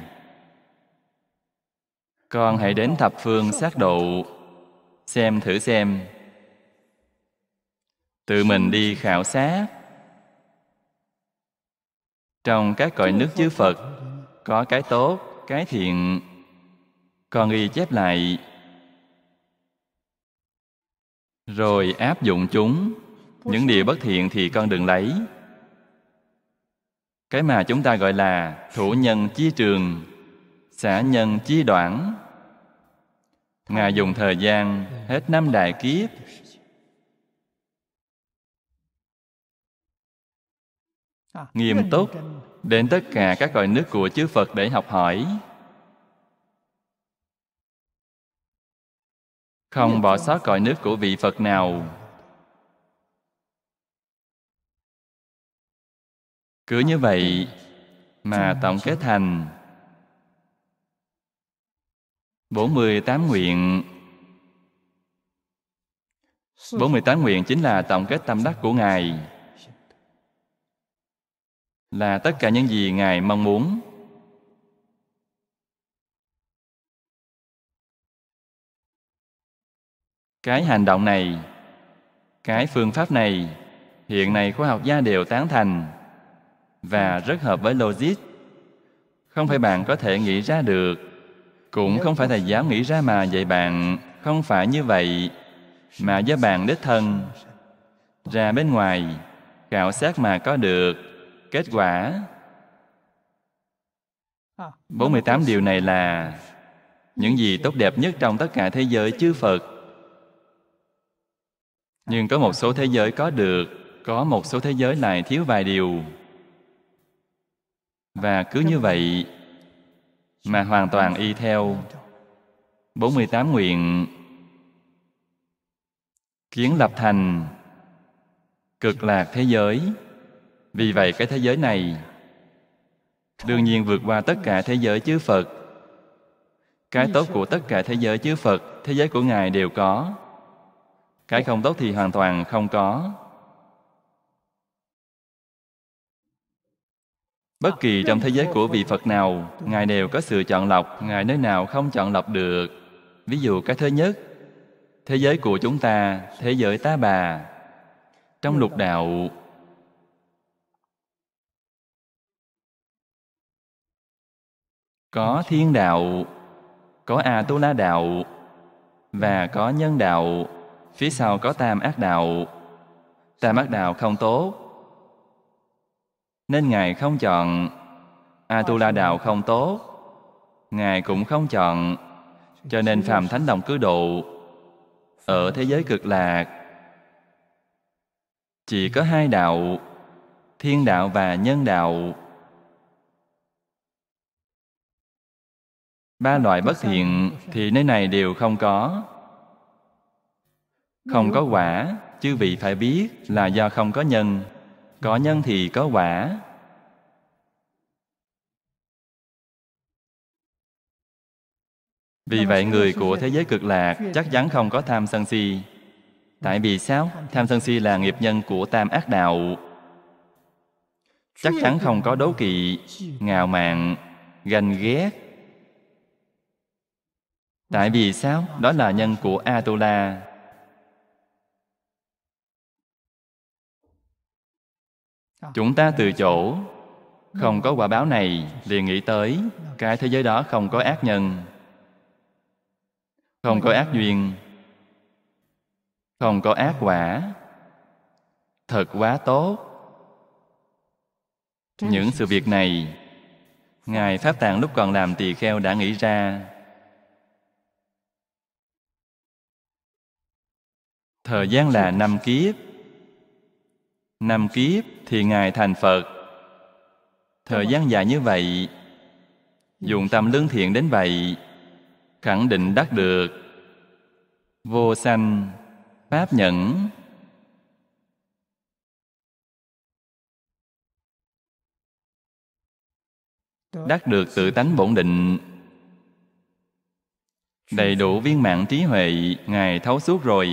con hãy đến thập phương sát độ xem thử xem tự mình đi khảo sát trong các cõi nước chư phật có cái tốt cái thiện còn ghi chép lại rồi áp dụng chúng những điều bất thiện thì con đừng lấy cái mà chúng ta gọi là thủ nhân chi trường xã nhân chi đoạn ngài dùng thời gian hết năm đại kiếp nghiêm túc đến tất cả các cõi nước của chư phật để học hỏi không bỏ sót cõi nước của vị Phật nào. Cứ như vậy mà tổng kết thành 48 nguyện 48 nguyện chính là tổng kết tâm đắc của Ngài Là tất cả những gì Ngài mong muốn cái hành động này cái phương pháp này hiện nay khoa học gia đều tán thành và rất hợp với logic không phải bạn có thể nghĩ ra được cũng không phải thầy giáo nghĩ ra mà dạy bạn không phải như vậy mà do bạn đích thân ra bên ngoài khảo sát mà có được kết quả 48 điều này là những gì tốt đẹp nhất trong tất cả thế giới chư Phật nhưng có một số thế giới có được có một số thế giới lại thiếu vài điều và cứ như vậy mà hoàn toàn y theo 48 nguyện kiến lập thành cực lạc thế giới vì vậy cái thế giới này đương nhiên vượt qua tất cả thế giới chư phật cái tốt của tất cả thế giới chư phật thế giới của ngài đều có cái không tốt thì hoàn toàn không có. Bất kỳ trong thế giới của vị Phật nào, Ngài đều có sự chọn lọc, Ngài nơi nào không chọn lọc được. Ví dụ cái thứ nhất, thế giới của chúng ta, thế giới tá bà, trong lục đạo, có thiên đạo, có A-tu-la đạo và có nhân đạo. Phía sau có tam ác đạo Tam ác đạo không tốt Nên Ngài không chọn Atula đạo không tốt Ngài cũng không chọn Cho nên Phàm Thánh Đồng cứ độ Ở thế giới cực lạc Chỉ có hai đạo Thiên đạo và nhân đạo Ba loại bất thiện thì nơi này đều không có không có quả, chư vị phải biết là do không có nhân. Có ừ. nhân thì có quả. Vì vậy người của thế giới cực lạc chắc chắn không có tham sân si. Ừ. Tại vì sao? Tham sân si là nghiệp nhân của tam ác đạo. Chắc chắn không có đố kỵ, ngạo mạn, ganh ghét. Tại vì sao? Đó là nhân của Atula. chúng ta từ chỗ không có quả báo này liền nghĩ tới cái thế giới đó không có ác nhân không có ác duyên không có ác quả thật quá tốt những sự việc này ngài pháp tạng lúc còn làm tỳ kheo đã nghĩ ra thời gian là năm kiếp năm kiếp thì Ngài thành Phật. Thời gian dài như vậy, dùng tâm lương thiện đến vậy, khẳng định đắc được vô sanh pháp nhẫn đắc được tự tánh bổn định đầy đủ viên mạng trí huệ ngài thấu suốt rồi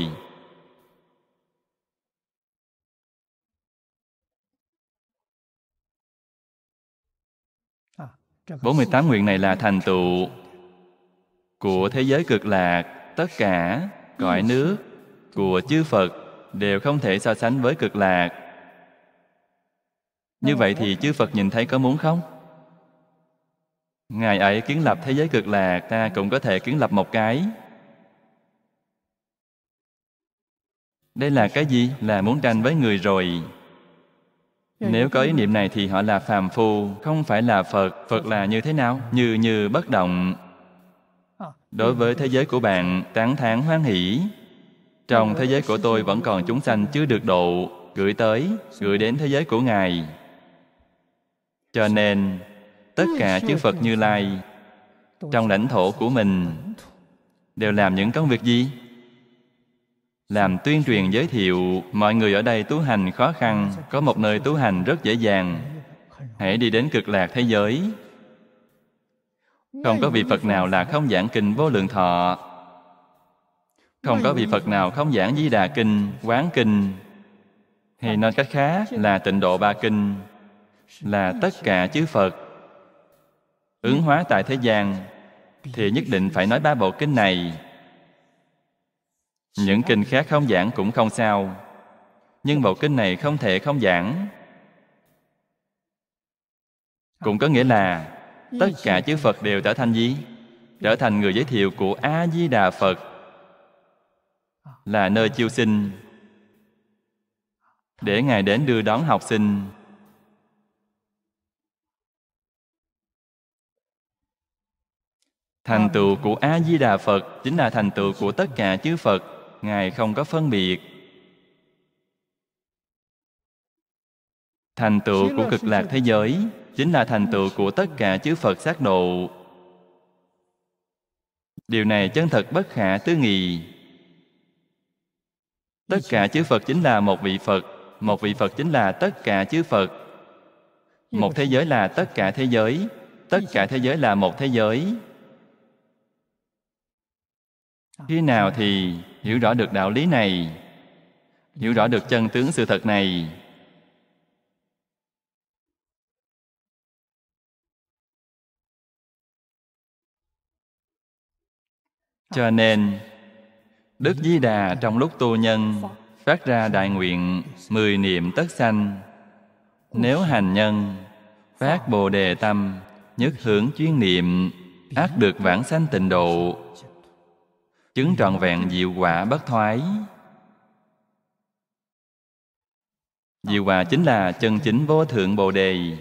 48 nguyện này là thành tựu của thế giới cực lạc, tất cả cõi nước của chư Phật đều không thể so sánh với cực lạc. Như vậy thì chư Phật nhìn thấy có muốn không? Ngài ấy kiến lập thế giới cực lạc, ta cũng có thể kiến lập một cái. Đây là cái gì? Là muốn tranh với người rồi. Nếu có ý niệm này thì họ là phàm phu, không phải là Phật. Phật là như thế nào? Như như bất động. Ờ. Đối với thế giới của bạn, tán thán hoan hỷ. Trong thế giới của tôi vẫn còn chúng sanh chưa được độ, gửi tới, gửi đến thế giới của Ngài. Cho nên, tất cả chư Phật Như Lai trong lãnh thổ của mình đều làm những công việc gì? làm tuyên truyền giới thiệu mọi người ở đây tu hành khó khăn có một nơi tu hành rất dễ dàng hãy đi đến cực lạc thế giới không có vị phật nào là không giảng kinh vô lượng thọ không có vị phật nào không giảng di đà kinh quán kinh hay nói cách khác là tịnh độ ba kinh là tất cả chư phật ứng hóa tại thế gian thì nhất định phải nói ba bộ kinh này những kinh khác không giảng cũng không sao Nhưng bộ kinh này không thể không giảng Cũng có nghĩa là Tất cả chư Phật đều trở thành gì? Trở thành người giới thiệu của A-di-đà Phật Là nơi chiêu sinh Để Ngài đến đưa đón học sinh Thành tựu của A-di-đà Phật chính là thành tựu của tất cả chư Phật Ngài không có phân biệt. Thành tựu của cực lạc thế giới chính là thành tựu của tất cả chư Phật giác độ. Điều này chân thật bất khả tư nghị. Tất cả chư Phật chính là một vị Phật, một vị Phật chính là tất cả chư Phật. Một thế giới là tất cả thế giới, tất cả thế giới là một thế giới. Khi nào thì hiểu rõ được đạo lý này hiểu rõ được chân tướng sự thật này cho nên đức di đà trong lúc tu nhân phát ra đại nguyện mười niệm tất sanh nếu hành nhân phát bồ đề tâm nhất hưởng chuyên niệm ác được vãng sanh tịnh độ chứng trọn vẹn diệu quả bất thoái diệu quả chính là chân chính vô thượng bồ đề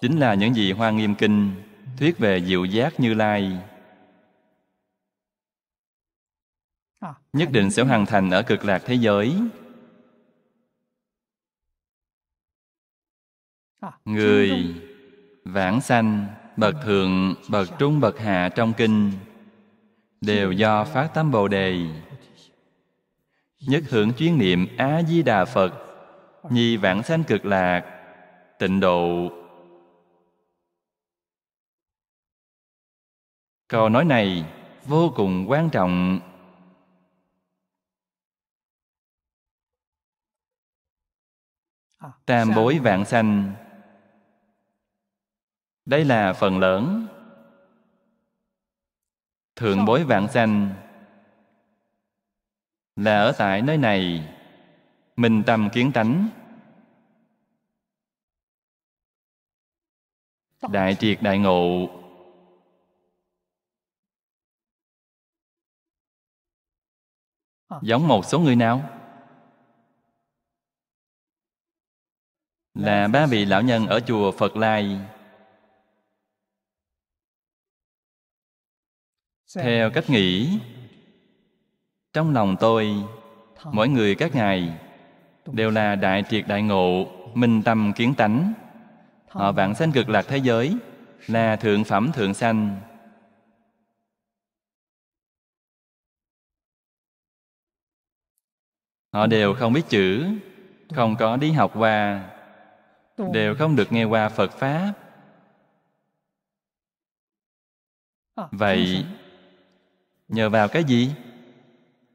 chính là những gì hoa nghiêm kinh thuyết về diệu giác như lai nhất định sẽ hoàn thành ở cực lạc thế giới người vãng sanh bậc thượng bậc trung bậc hạ trong kinh đều do phát tâm bồ đề nhất hưởng chuyên niệm á di đà phật nhi vãng sanh cực lạc tịnh độ câu nói này vô cùng quan trọng tam bối vạn sanh đây là phần lớn thượng bối vạn sanh là ở tại nơi này mình tầm kiến tánh đại triệt đại ngộ giống một số người nào là ba vị lão nhân ở chùa phật lai theo cách nghĩ trong lòng tôi mỗi người các ngài đều là đại triệt đại ngộ minh tâm kiến tánh họ vạn sanh cực lạc thế giới là thượng phẩm thượng sanh họ đều không biết chữ không có đi học qua đều không được nghe qua phật pháp ờ, vậy Nhờ vào cái gì?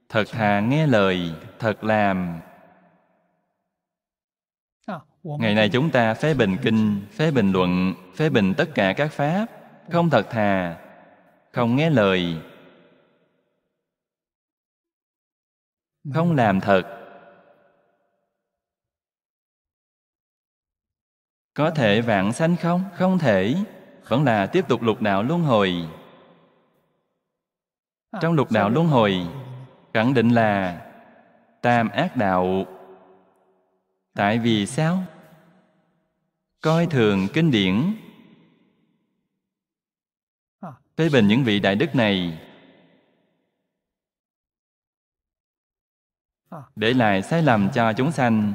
Thật thà nghe lời, thật làm. Ngày nay chúng ta phê bình kinh, phê bình luận, phê bình tất cả các pháp, không thật thà, không nghe lời, không làm thật. Có thể vạn sanh không? Không thể. Vẫn là tiếp tục lục đạo luân hồi trong lục đạo luân hồi khẳng định là tam ác đạo tại vì sao coi thường kinh điển phê bình những vị đại đức này để lại sai lầm cho chúng sanh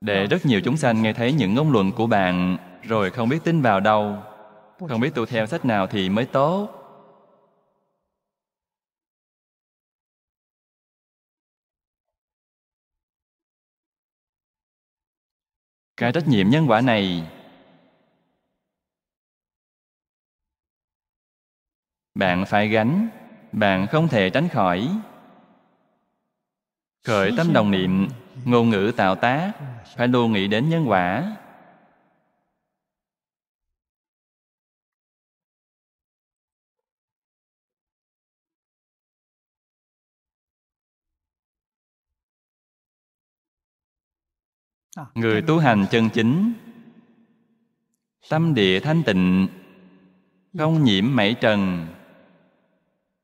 để rất nhiều chúng sanh nghe thấy những ngôn luận của bạn rồi không biết tin vào đâu không biết tu theo sách nào thì mới tốt Cái trách nhiệm nhân quả này bạn phải gánh, bạn không thể tránh khỏi. Khởi tâm đồng niệm, ngôn ngữ tạo tác, phải luôn nghĩ đến nhân quả. À, người tu hành chân chính tâm địa thanh tịnh không nhiễm mảy trần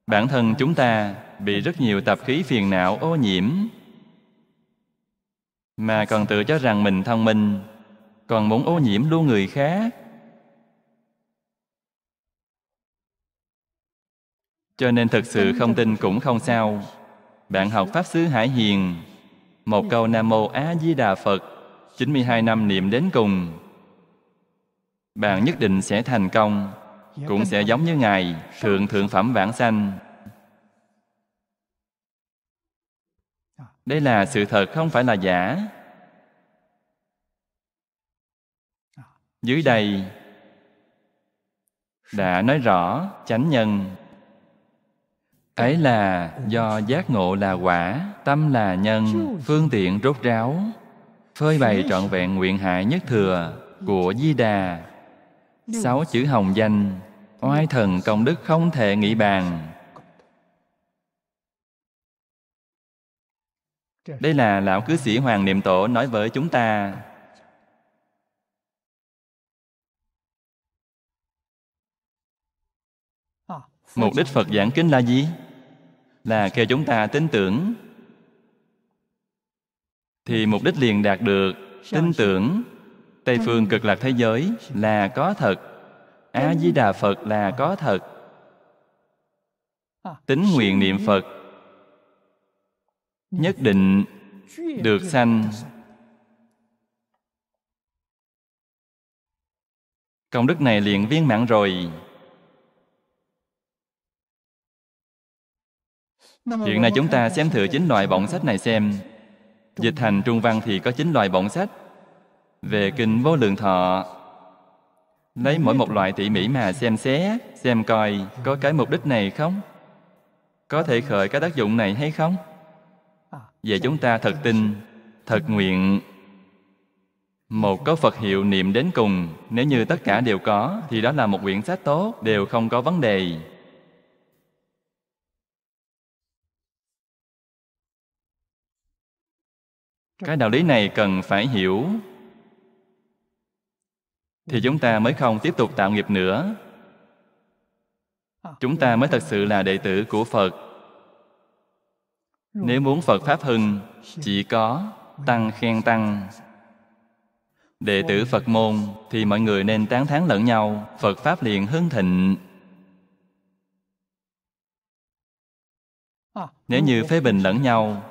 bản thân chúng ta bị rất nhiều tạp khí phiền não ô nhiễm mà còn tự cho rằng mình thông minh còn muốn ô nhiễm luôn người khác cho nên thực sự không tin cũng không sao bạn học pháp sư hải hiền một câu nam mô a di đà phật 92 năm niệm đến cùng bạn nhất định sẽ thành công cũng sẽ giống như ngài thượng thượng phẩm vãng sanh đây là sự thật không phải là giả dưới đây đã nói rõ chánh nhân ấy là do giác ngộ là quả tâm là nhân phương tiện rốt ráo phơi bày trọn vẹn nguyện hại nhất thừa của Di Đà. Sáu chữ hồng danh, oai thần công đức không thể nghĩ bàn. Đây là Lão Cư Sĩ Hoàng Niệm Tổ nói với chúng ta. Mục đích Phật giảng kinh là gì? Là kêu chúng ta tin tưởng thì mục đích liền đạt được tin tưởng tây phương cực lạc thế giới là có thật a di đà phật là có thật tính nguyện niệm phật nhất định được sanh công đức này liền viên mãn rồi hiện nay chúng ta xem thử chính loại bọng sách này xem Dịch thành Trung Văn thì có chín loại bổng sách Về Kinh Vô Lượng Thọ Lấy mỗi một loại tỉ mỉ mà xem xé Xem coi có cái mục đích này không Có thể khởi cái tác dụng này hay không Vậy chúng ta thật tin Thật nguyện một có Phật hiệu niệm đến cùng Nếu như tất cả đều có Thì đó là một quyển sách tốt Đều không có vấn đề cái đạo lý này cần phải hiểu thì chúng ta mới không tiếp tục tạo nghiệp nữa chúng ta mới thật sự là đệ tử của phật nếu muốn phật pháp hưng chỉ có tăng khen tăng đệ tử phật môn thì mọi người nên tán thán lẫn nhau phật pháp liền hưng thịnh nếu như phê bình lẫn nhau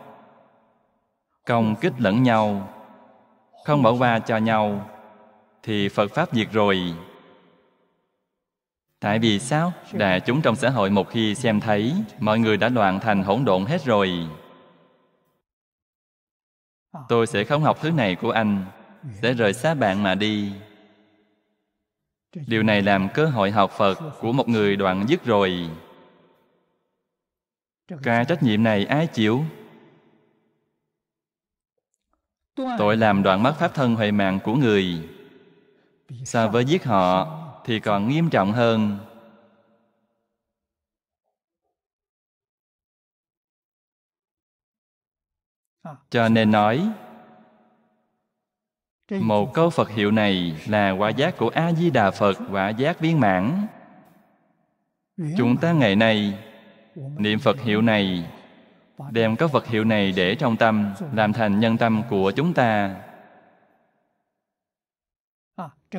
công kích lẫn nhau không bỏ qua cho nhau thì phật pháp diệt rồi tại vì sao đại chúng trong xã hội một khi xem thấy mọi người đã loạn thành hỗn độn hết rồi tôi sẽ không học thứ này của anh sẽ rời xa bạn mà đi điều này làm cơ hội học phật của một người đoạn dứt rồi cái trách nhiệm này ai chịu Tội làm đoạn mất pháp thân huệ mạng của người So với giết họ thì còn nghiêm trọng hơn Cho nên nói Một câu Phật hiệu này là quả giác của A-di-đà Phật Quả giác viên mãn Chúng ta ngày nay Niệm Phật hiệu này đem các vật hiệu này để trong tâm làm thành nhân tâm của chúng ta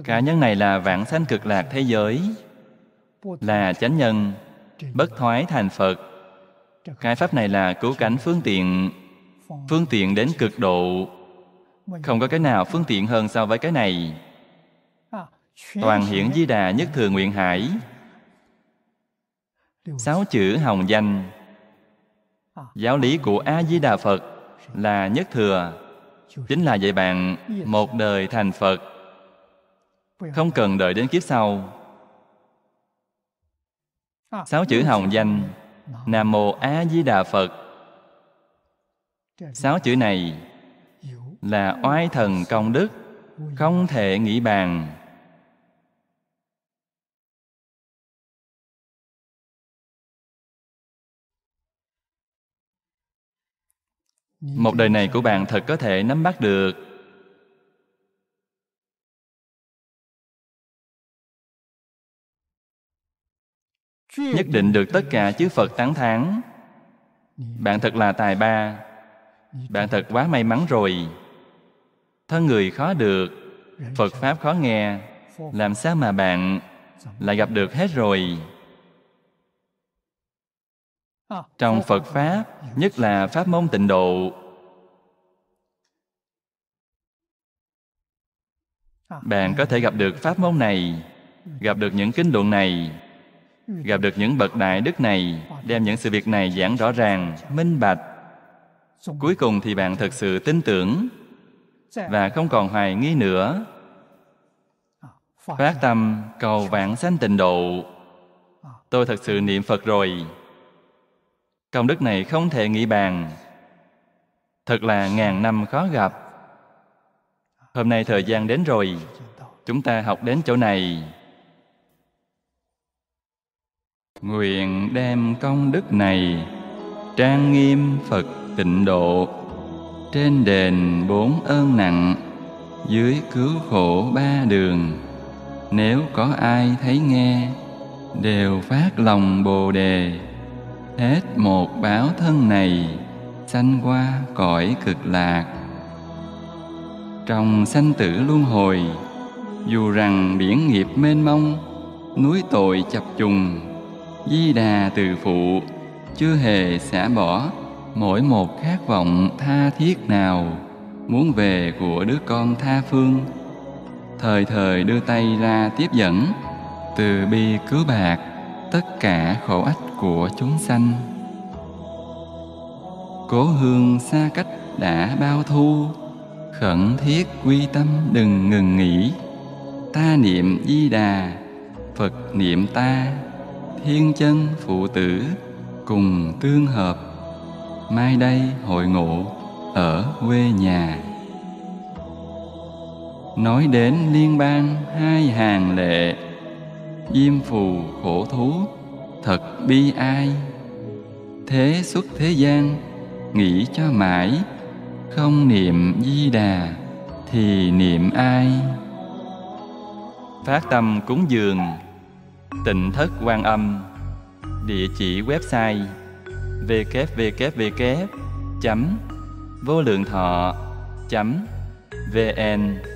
cá nhân này là vãng sanh cực lạc thế giới là chánh nhân bất thoái thành phật cái pháp này là cứu cánh phương tiện phương tiện đến cực độ không có cái nào phương tiện hơn so với cái này toàn hiển di đà nhất thừa nguyện hải sáu chữ hồng danh Giáo lý của A-di-đà Phật là nhất thừa, chính là dạy bạn một đời thành Phật. Không cần đợi đến kiếp sau. Sáu chữ hồng danh Nam Mô A Di Đà Phật Sáu chữ này là oai thần công đức Không thể nghĩ bàn một đời này của bạn thật có thể nắm bắt được nhất định được tất cả chư phật tán thán bạn thật là tài ba bạn thật quá may mắn rồi thân người khó được phật pháp khó nghe làm sao mà bạn lại gặp được hết rồi trong phật pháp nhất là pháp môn tịnh độ bạn có thể gặp được pháp môn này gặp được những kinh luận này gặp được những bậc đại đức này đem những sự việc này giảng rõ ràng minh bạch cuối cùng thì bạn thật sự tin tưởng và không còn hoài nghi nữa phát tâm cầu vạn sanh tịnh độ tôi thật sự niệm phật rồi Công đức này không thể nghĩ bàn. Thật là ngàn năm khó gặp. Hôm nay thời gian đến rồi, chúng ta học đến chỗ này. Nguyện đem công đức này trang nghiêm Phật tịnh độ trên đền bốn ơn nặng dưới cứu khổ ba đường nếu có ai thấy nghe đều phát lòng bồ đề hết một báo thân này sanh qua cõi cực lạc trong sanh tử luân hồi dù rằng biển nghiệp mênh mông núi tội chập trùng di đà từ phụ chưa hề xả bỏ mỗi một khát vọng tha thiết nào muốn về của đứa con tha phương thời thời đưa tay ra tiếp dẫn từ bi cứu bạc tất cả khổ ách của chúng sanh cố hương xa cách đã bao thu khẩn thiết quy tâm đừng ngừng nghỉ ta niệm di đà phật niệm ta thiên chân phụ tử cùng tương hợp mai đây hội ngộ ở quê nhà nói đến liên bang hai hàng lệ diêm phù khổ thú thật bi ai thế xuất thế gian nghĩ cho mãi không niệm di đà thì niệm ai phát tâm cúng dường tịnh thất quan âm địa chỉ website www vô lượng thọ chấm vn